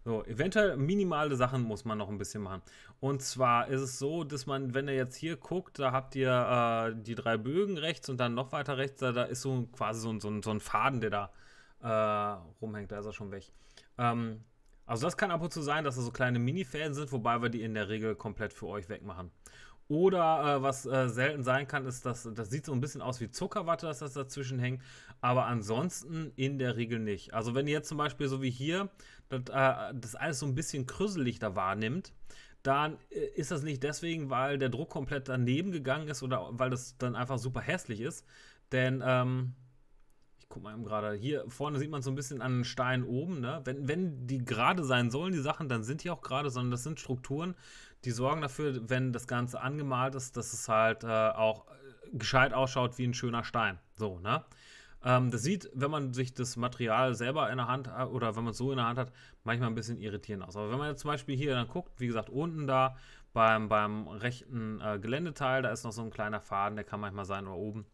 So, eventuell minimale Sachen muss man noch ein bisschen machen. Und zwar ist es so, dass man, wenn ihr jetzt hier guckt, da habt ihr äh, die drei Bögen rechts und dann noch weiter rechts, da, da ist so quasi so, so, so ein Faden, der da äh, rumhängt, da ist er schon weg. Ähm, also das kann ab und zu sein, dass das so kleine Mini-Fäden sind, wobei wir die in der Regel komplett für euch wegmachen. Oder äh, was äh, selten sein kann, ist, dass das sieht so ein bisschen aus wie Zuckerwatte, dass das dazwischen hängt, aber ansonsten in der Regel nicht. Also wenn ihr jetzt zum Beispiel so wie hier das, äh, das alles so ein bisschen krüsselig da wahrnimmt, dann äh, ist das nicht deswegen, weil der Druck komplett daneben gegangen ist oder weil das dann einfach super hässlich ist. Denn ähm, guck mal gerade, hier vorne sieht man so ein bisschen an den Stein oben, ne? Wenn, wenn die gerade sein sollen, die Sachen, dann sind die auch gerade, sondern das sind Strukturen, die sorgen dafür, wenn das Ganze angemalt ist, dass es halt äh, auch äh, gescheit ausschaut wie ein schöner Stein. So, ne? Ähm, das sieht, wenn man sich das Material selber in der Hand hat äh, oder wenn man es so in der Hand hat, manchmal ein bisschen irritierend aus. Aber wenn man jetzt zum Beispiel hier dann guckt, wie gesagt, unten da beim, beim rechten äh, Geländeteil, da ist noch so ein kleiner Faden, der kann manchmal sein, oder oben.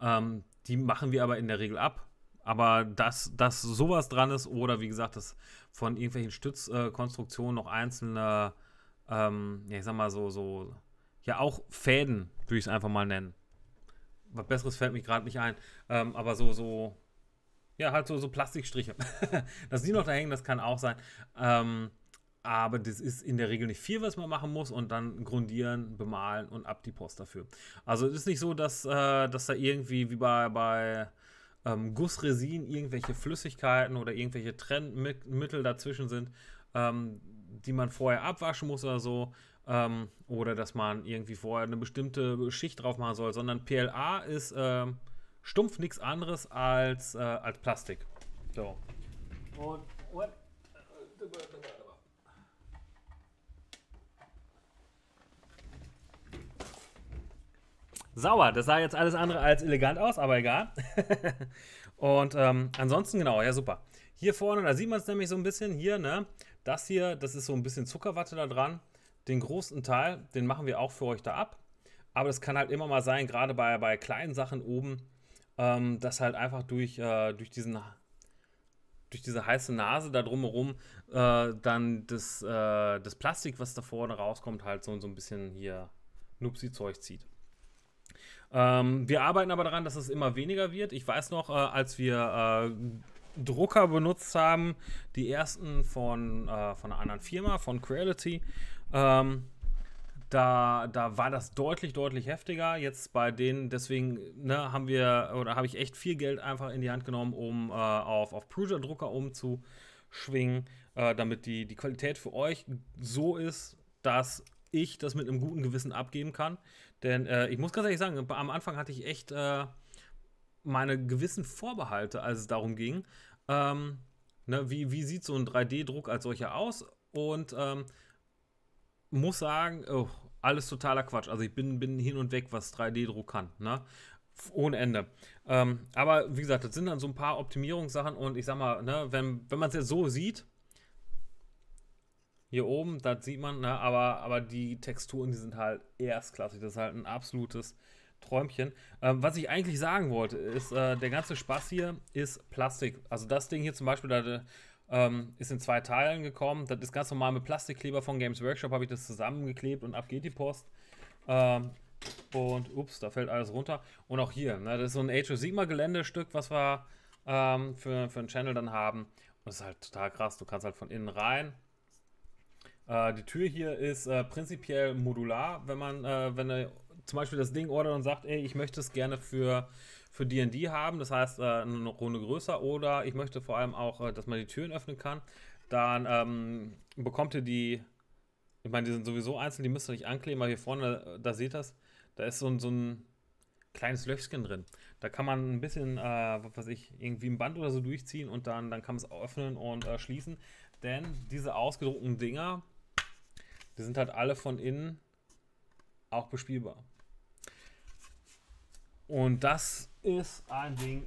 Ähm, die machen wir aber in der Regel ab. Aber dass, dass sowas dran ist oder wie gesagt, dass von irgendwelchen Stützkonstruktionen noch einzelne, ähm, ja, ich sag mal so, so, ja auch Fäden, würde ich es einfach mal nennen. Was Besseres fällt mir gerade nicht ein. Ähm, aber so, so, ja, halt so, so Plastikstriche. dass die noch da hängen, das kann auch sein. Ähm, aber das ist in der Regel nicht viel, was man machen muss und dann grundieren, bemalen und ab die Post dafür. Also es ist nicht so, dass, äh, dass da irgendwie wie bei, bei ähm, Gussresin irgendwelche Flüssigkeiten oder irgendwelche Trennmittel dazwischen sind, ähm, die man vorher abwaschen muss oder so. Ähm, oder dass man irgendwie vorher eine bestimmte Schicht drauf machen soll, sondern PLA ist ähm, stumpf nichts anderes als, äh, als Plastik. So. Und, und sauer. Das sah jetzt alles andere als elegant aus, aber egal. und ähm, ansonsten, genau, ja, super. Hier vorne, da sieht man es nämlich so ein bisschen hier, ne? Das hier, das ist so ein bisschen Zuckerwatte da dran. Den großen Teil, den machen wir auch für euch da ab. Aber das kann halt immer mal sein, gerade bei, bei kleinen Sachen oben, ähm, dass halt einfach durch, äh, durch diesen durch diese heiße Nase da drumherum äh, dann das, äh, das Plastik, was da vorne rauskommt, halt so, so ein bisschen hier Nupsi-Zeug zieht. Ähm, wir arbeiten aber daran, dass es immer weniger wird. Ich weiß noch, äh, als wir äh, Drucker benutzt haben, die ersten von, äh, von einer anderen Firma, von Creality, ähm, da, da war das deutlich, deutlich heftiger. Jetzt bei denen, deswegen ne, haben wir oder habe ich echt viel Geld einfach in die Hand genommen, um äh, auf, auf Prusa-Drucker umzuschwingen, äh, damit die, die Qualität für euch so ist, dass ich das mit einem guten Gewissen abgeben kann. Denn äh, ich muss ganz ehrlich sagen, am Anfang hatte ich echt äh, meine gewissen Vorbehalte, als es darum ging, ähm, ne, wie, wie sieht so ein 3D-Druck als solcher aus? Und ähm, muss sagen, oh, alles totaler Quatsch. Also ich bin, bin hin und weg, was 3D-Druck kann. Ne? ohne Ende. Ähm, aber wie gesagt, das sind dann so ein paar Optimierungssachen und ich sag mal, ne, wenn, wenn man es jetzt so sieht, hier oben, das sieht man, ne, aber, aber die Texturen, die sind halt erstklassig. Das ist halt ein absolutes Träumchen. Ähm, was ich eigentlich sagen wollte, ist, äh, der ganze Spaß hier ist Plastik. Also das Ding hier zum Beispiel, da ähm, ist in zwei Teilen gekommen. Das ist ganz normal mit Plastikkleber von Games Workshop, habe ich das zusammengeklebt und ab geht die Post. Ähm, und ups, da fällt alles runter. Und auch hier, ne, das ist so ein Age of Sigma Geländestück, was wir ähm, für, für einen Channel dann haben. Und das ist halt total krass. Du kannst halt von innen rein, äh, die Tür hier ist äh, prinzipiell modular, wenn man, äh, wenn er zum Beispiel das Ding ordert und sagt, ey, ich möchte es gerne für für D&D haben, das heißt äh, eine Runde größer oder ich möchte vor allem auch, äh, dass man die Türen öffnen kann, dann ähm, bekommt ihr die, ich meine, die sind sowieso einzeln, die müsst ihr nicht ankleben, aber hier vorne, da seht ihr das, da ist so ein, so ein kleines Löchchen drin. Da kann man ein bisschen, äh, was weiß ich, irgendwie ein Band oder so durchziehen und dann, dann kann man es öffnen und äh, schließen. Denn diese ausgedruckten Dinger, die sind halt alle von innen auch bespielbar. Und das ist ein Ding.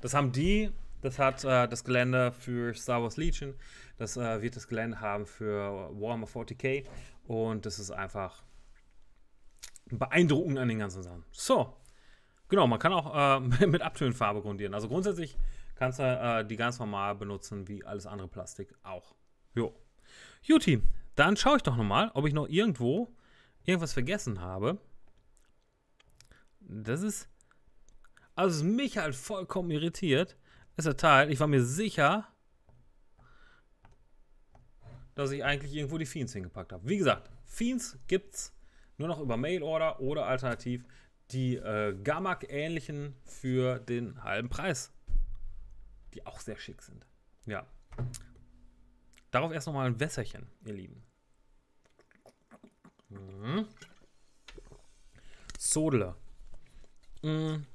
Das haben die, das hat äh, das Gelände für Star Wars Legion, das äh, wird das Gelände haben für Warhammer 40k und das ist einfach beeindruckend an den ganzen Sachen. So, genau, man kann auch äh, mit Abtönfarbe grundieren. Also grundsätzlich Kannst du äh, die ganz normal benutzen, wie alles andere Plastik auch. Jo. Juti, dann schaue ich doch nochmal, ob ich noch irgendwo irgendwas vergessen habe. Das ist. Also, ist mich halt vollkommen irritiert. Ist der Teil. Ich war mir sicher, dass ich eigentlich irgendwo die Fiends hingepackt habe. Wie gesagt, Fiends gibt's nur noch über Mail-Order oder alternativ die äh, Gamak-ähnlichen für den halben Preis die auch sehr schick sind. Ja. Darauf erst nochmal ein Wässerchen, ihr Lieben. Mhm. Sodle. Mhm.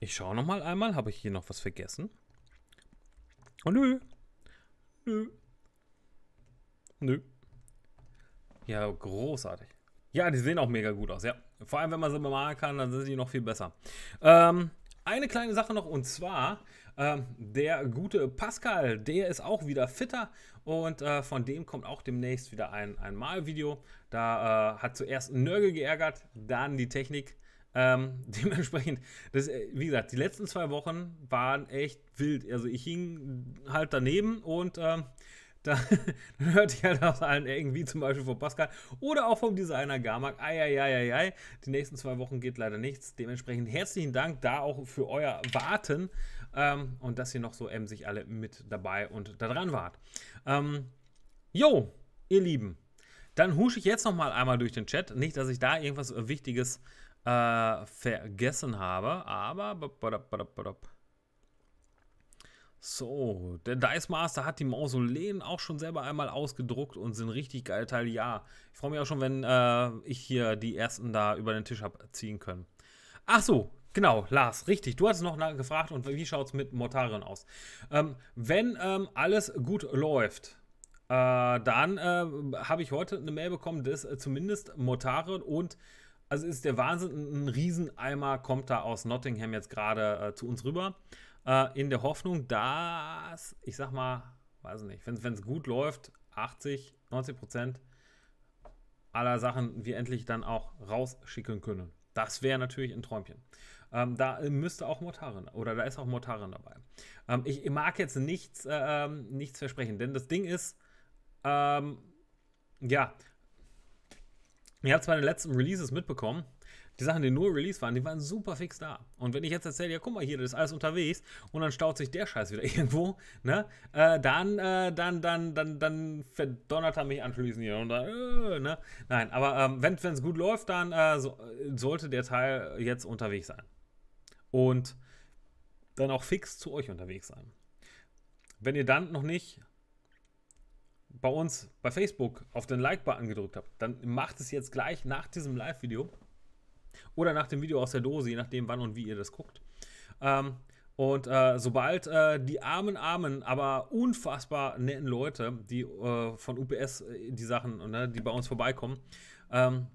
Ich schaue nochmal einmal. Habe ich hier noch was vergessen? Oh, nö. Nö. Nö. Ja, großartig. Ja, die sehen auch mega gut aus, ja. Vor allem, wenn man sie bemalen kann, dann sind die noch viel besser. Ähm, eine kleine Sache noch, und zwar ähm, der gute Pascal, der ist auch wieder fitter und äh, von dem kommt auch demnächst wieder ein, ein Malvideo. Da äh, hat zuerst Nörgel geärgert, dann die Technik. Ähm, dementsprechend, das, äh, wie gesagt, die letzten zwei Wochen waren echt wild. Also ich hing halt daneben und ähm, da hörte ich halt aus allen Ecken, wie zum Beispiel von Pascal oder auch vom Designer Garmack. Eieieiei, die nächsten zwei Wochen geht leider nichts. Dementsprechend herzlichen Dank da auch für euer Warten. Ähm, und dass ihr noch so emsig alle mit dabei und da dran wart. Ähm, jo, ihr Lieben. Dann husche ich jetzt noch mal einmal durch den Chat. Nicht, dass ich da irgendwas Wichtiges äh, vergessen habe, aber... So, der Dice Master hat die Mausoleen auch schon selber einmal ausgedruckt und sind richtig geile Teile. Ja, ich freue mich auch schon, wenn äh, ich hier die ersten da über den Tisch habe ziehen können. Ach so, Genau, Lars, richtig. Du hast noch gefragt und wie schaut es mit Mortarion aus? Ähm, wenn ähm, alles gut läuft, äh, dann äh, habe ich heute eine Mail bekommen, dass äh, zumindest Mortarion und also ist der Wahnsinn, ein Rieseneimer kommt da aus Nottingham jetzt gerade äh, zu uns rüber. Äh, in der Hoffnung, dass, ich sag mal, weiß nicht, wenn es gut läuft, 80, 90 Prozent aller Sachen wir endlich dann auch rausschicken können. Das wäre natürlich ein Träumchen. Ähm, da äh, müsste auch Mortarin, oder da ist auch Mortarin dabei. Ähm, ich mag jetzt nichts, äh, ähm, nichts versprechen, denn das Ding ist, ähm, ja, ihr habt es bei den letzten Releases mitbekommen, die Sachen, die nur Release waren, die waren super fix da. Und wenn ich jetzt erzähle, ja, guck mal hier, das ist alles unterwegs und dann staut sich der Scheiß wieder irgendwo, ne? Äh, dann, äh, dann, dann, dann, dann verdonnert er mich anschließend hier und dann, äh, ne? Nein, aber ähm, wenn es gut läuft, dann äh, so, sollte der Teil jetzt unterwegs sein und dann auch fix zu euch unterwegs sein. Wenn ihr dann noch nicht bei uns bei Facebook auf den Like-Button gedrückt habt, dann macht es jetzt gleich nach diesem Live-Video oder nach dem Video aus der Dose, je nachdem wann und wie ihr das guckt. Ähm, und äh, sobald äh, die armen, armen, aber unfassbar netten Leute, die äh, von UPS äh, die Sachen, ne, die bei uns vorbeikommen, ähm,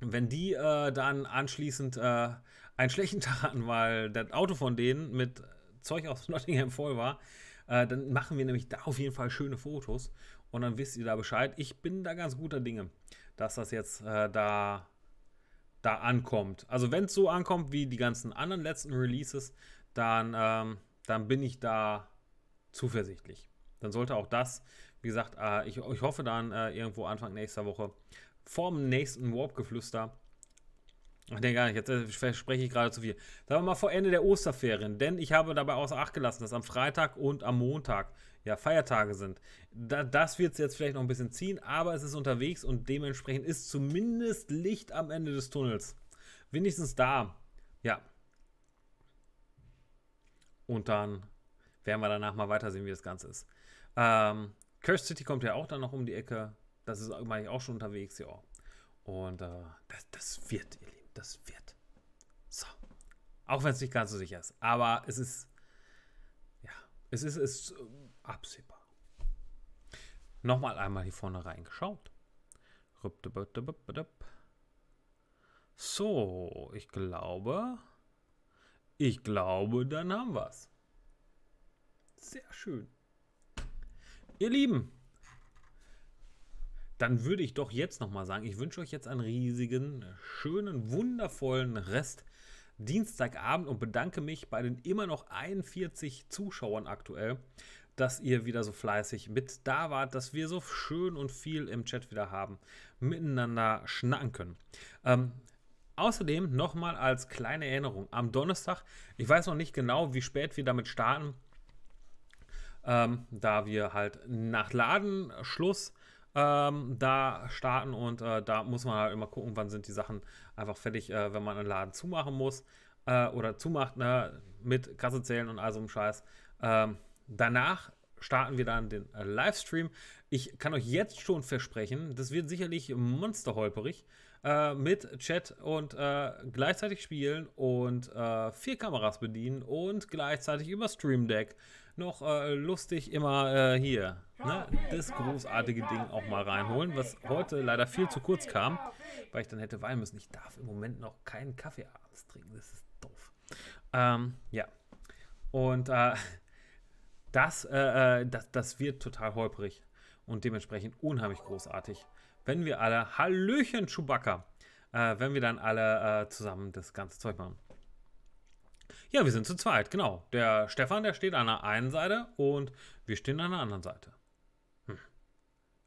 wenn die äh, dann anschließend äh, einen schlechten Tag hatten, weil das Auto von denen mit Zeug aus Nottingham voll war, äh, dann machen wir nämlich da auf jeden Fall schöne Fotos und dann wisst ihr da Bescheid. Ich bin da ganz guter Dinge, dass das jetzt äh, da, da ankommt. Also wenn es so ankommt wie die ganzen anderen letzten Releases, dann, ähm, dann bin ich da zuversichtlich. Dann sollte auch das, wie gesagt, äh, ich, ich hoffe dann äh, irgendwo Anfang nächster Woche vorm nächsten Warp-Geflüster Ach nee, gar nicht. Jetzt äh, verspreche ich gerade zu viel. Sagen wir mal vor Ende der Osterferien, denn ich habe dabei außer Acht gelassen, dass am Freitag und am Montag ja Feiertage sind. Da, das wird es jetzt vielleicht noch ein bisschen ziehen, aber es ist unterwegs und dementsprechend ist zumindest Licht am Ende des Tunnels. Wenigstens da. Ja. Und dann werden wir danach mal weitersehen, wie das Ganze ist. Ähm, Curse City kommt ja auch dann noch um die Ecke. Das ist, meine ich, auch schon unterwegs, ja. Und äh, das, das wird, ihr das wird. So. Auch wenn es nicht ganz so sicher ist. Aber es ist. Ja, es ist, ist äh, absehbar. Nochmal einmal hier vorne reingeschaut. So, ich glaube. Ich glaube, dann haben wir es. Sehr schön. Ihr Lieben, dann würde ich doch jetzt nochmal sagen, ich wünsche euch jetzt einen riesigen, schönen, wundervollen Rest Dienstagabend und bedanke mich bei den immer noch 41 Zuschauern aktuell, dass ihr wieder so fleißig mit da wart, dass wir so schön und viel im Chat wieder haben, miteinander schnacken können. Ähm, außerdem nochmal als kleine Erinnerung, am Donnerstag, ich weiß noch nicht genau, wie spät wir damit starten, ähm, da wir halt nach Ladenschluss ähm, da starten und äh, da muss man halt immer gucken, wann sind die Sachen einfach fertig, äh, wenn man einen Laden zumachen muss äh, oder zumacht ne, mit Kasse zählen und all so einem Scheiß. Ähm, danach starten wir dann den äh, Livestream. Ich kann euch jetzt schon versprechen, das wird sicherlich monsterholperig äh, mit Chat und äh, gleichzeitig spielen und äh, vier Kameras bedienen und gleichzeitig über Stream Deck noch äh, lustig immer äh, hier ne, das großartige Ding auch mal reinholen, was heute leider viel zu kurz kam, weil ich dann hätte weinen müssen. Ich darf im Moment noch keinen Kaffee abends trinken, das ist doof. Ähm, ja. Und äh, das, das, das wird total holprig und dementsprechend unheimlich großartig wenn wir alle, Hallöchen Chewbacca, äh, wenn wir dann alle äh, zusammen das ganze Zeug machen. Ja, wir sind zu zweit, genau. Der Stefan, der steht an der einen Seite und wir stehen an der anderen Seite. Hm.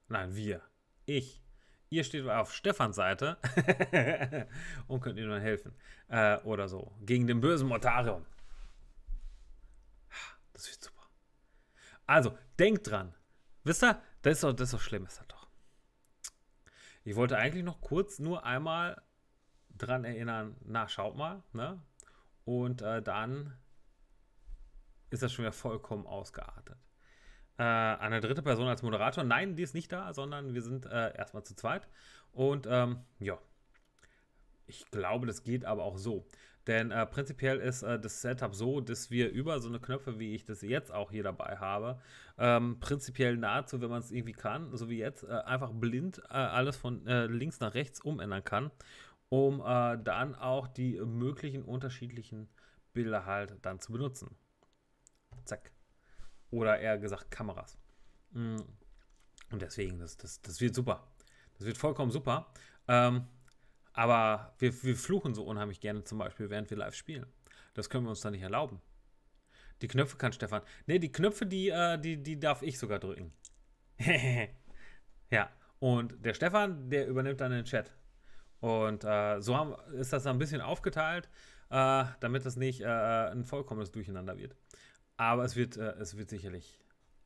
Nein, wir. Ich. Ihr steht auf Stefans Seite und könnt ihm dann helfen. Äh, oder so. Gegen den bösen Mortarion. Das wird super. Also, denkt dran. Wisst ihr, das ist doch, das ist doch schlimm. Ist das ich wollte eigentlich noch kurz nur einmal dran erinnern, na, schaut mal, ne? Und äh, dann ist das schon wieder vollkommen ausgeartet. Äh, eine dritte Person als Moderator, nein, die ist nicht da, sondern wir sind äh, erstmal zu zweit. Und ähm, ja, ich glaube, das geht aber auch so. Denn äh, prinzipiell ist äh, das Setup so, dass wir über so eine Knöpfe, wie ich das jetzt auch hier dabei habe, ähm, prinzipiell nahezu, wenn man es irgendwie kann, so wie jetzt, äh, einfach blind äh, alles von äh, links nach rechts umändern kann, um äh, dann auch die möglichen unterschiedlichen Bilder halt dann zu benutzen. Zack. Oder eher gesagt Kameras. Mm. Und deswegen, das, das, das wird super. Das wird vollkommen super. Ähm, aber wir, wir fluchen so unheimlich gerne zum Beispiel, während wir live spielen. Das können wir uns da nicht erlauben. Die Knöpfe kann Stefan. Ne, die Knöpfe, die, äh, die, die darf ich sogar drücken. ja. Und der Stefan, der übernimmt dann den Chat. Und äh, so haben, ist das ein bisschen aufgeteilt, äh, damit das nicht äh, äh, ein vollkommenes Durcheinander wird. Aber es wird, äh, es wird sicherlich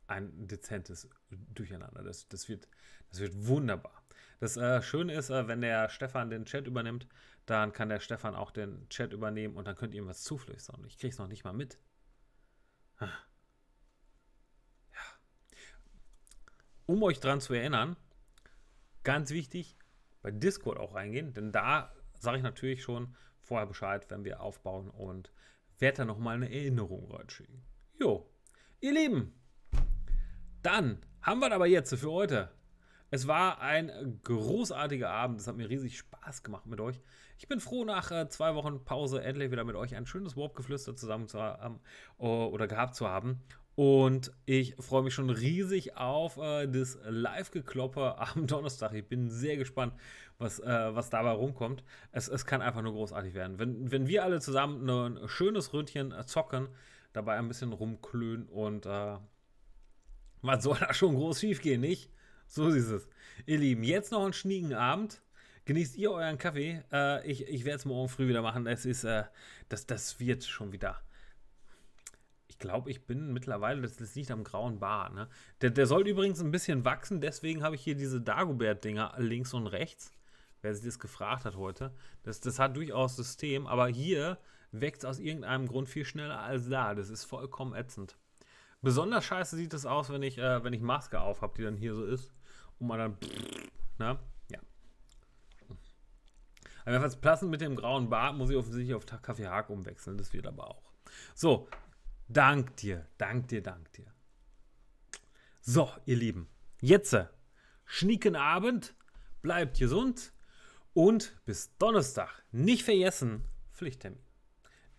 ein dezentes Durcheinander. Das, das, wird, das wird wunderbar. Das äh, Schöne ist, äh, wenn der Stefan den Chat übernimmt, dann kann der Stefan auch den Chat übernehmen und dann könnt ihr ihm was zuflüstern. Ich krieg's noch nicht mal mit. Ah. Ja. Um euch dran zu erinnern, ganz wichtig, bei Discord auch reingehen, denn da sage ich natürlich schon vorher Bescheid, wenn wir aufbauen und werde da nochmal eine Erinnerung reinschicken. Jo, ihr Lieben, dann haben wir aber jetzt für heute. Es war ein großartiger Abend. Es hat mir riesig Spaß gemacht mit euch. Ich bin froh, nach äh, zwei Wochen Pause endlich wieder mit euch ein schönes Warp-Geflüster zusammen zu haben äh, oder gehabt zu haben. Und ich freue mich schon riesig auf äh, das Live-Gekloppe am Donnerstag. Ich bin sehr gespannt, was, äh, was dabei rumkommt. Es, es kann einfach nur großartig werden. Wenn, wenn wir alle zusammen ein schönes Ründchen äh, zocken, dabei ein bisschen rumklönen und äh, was soll da schon groß schief gehen, nicht? So ist es. Ihr Lieben, jetzt noch einen schniegen Abend. Genießt ihr euren Kaffee. Äh, ich ich werde es morgen früh wieder machen. Es ist, äh, das, das wird schon wieder. Ich glaube, ich bin mittlerweile, das, das liegt am grauen Bart. Ne? Der, der soll übrigens ein bisschen wachsen, deswegen habe ich hier diese Dagobert-Dinger links und rechts. Wer sich das gefragt hat heute. Das, das hat durchaus System, aber hier wächst aus irgendeinem Grund viel schneller als da. Das ist vollkommen ätzend. Besonders scheiße sieht es aus, wenn ich, äh, wenn ich Maske auf habe, die dann hier so ist. Und man dann. Na? Ne? Ja. Aber jedenfalls passend mit dem grauen Bart muss ich offensichtlich auf Kaffee Haag umwechseln. Das wird aber auch. So. Dank dir. Dank dir, dank dir. So, ihr Lieben. Jetzt. Äh, schnieken Abend. Bleibt gesund. Und bis Donnerstag. Nicht vergessen. Pflichttermin.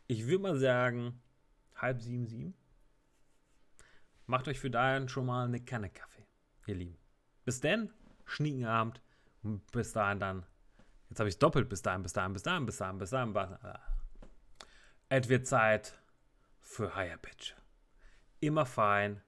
Ich würde mal sagen, halb sieben, sieben. Macht euch für dahin schon mal eine Kanne Kaffee, ihr Lieben. Bis denn, Schniekenabend. Und bis dahin dann. Jetzt habe ich doppelt. Bis dahin, bis dahin, bis dahin, bis dahin, bis dahin. Bis dahin. Es wird Zeit für Higher Pitch. Immer fein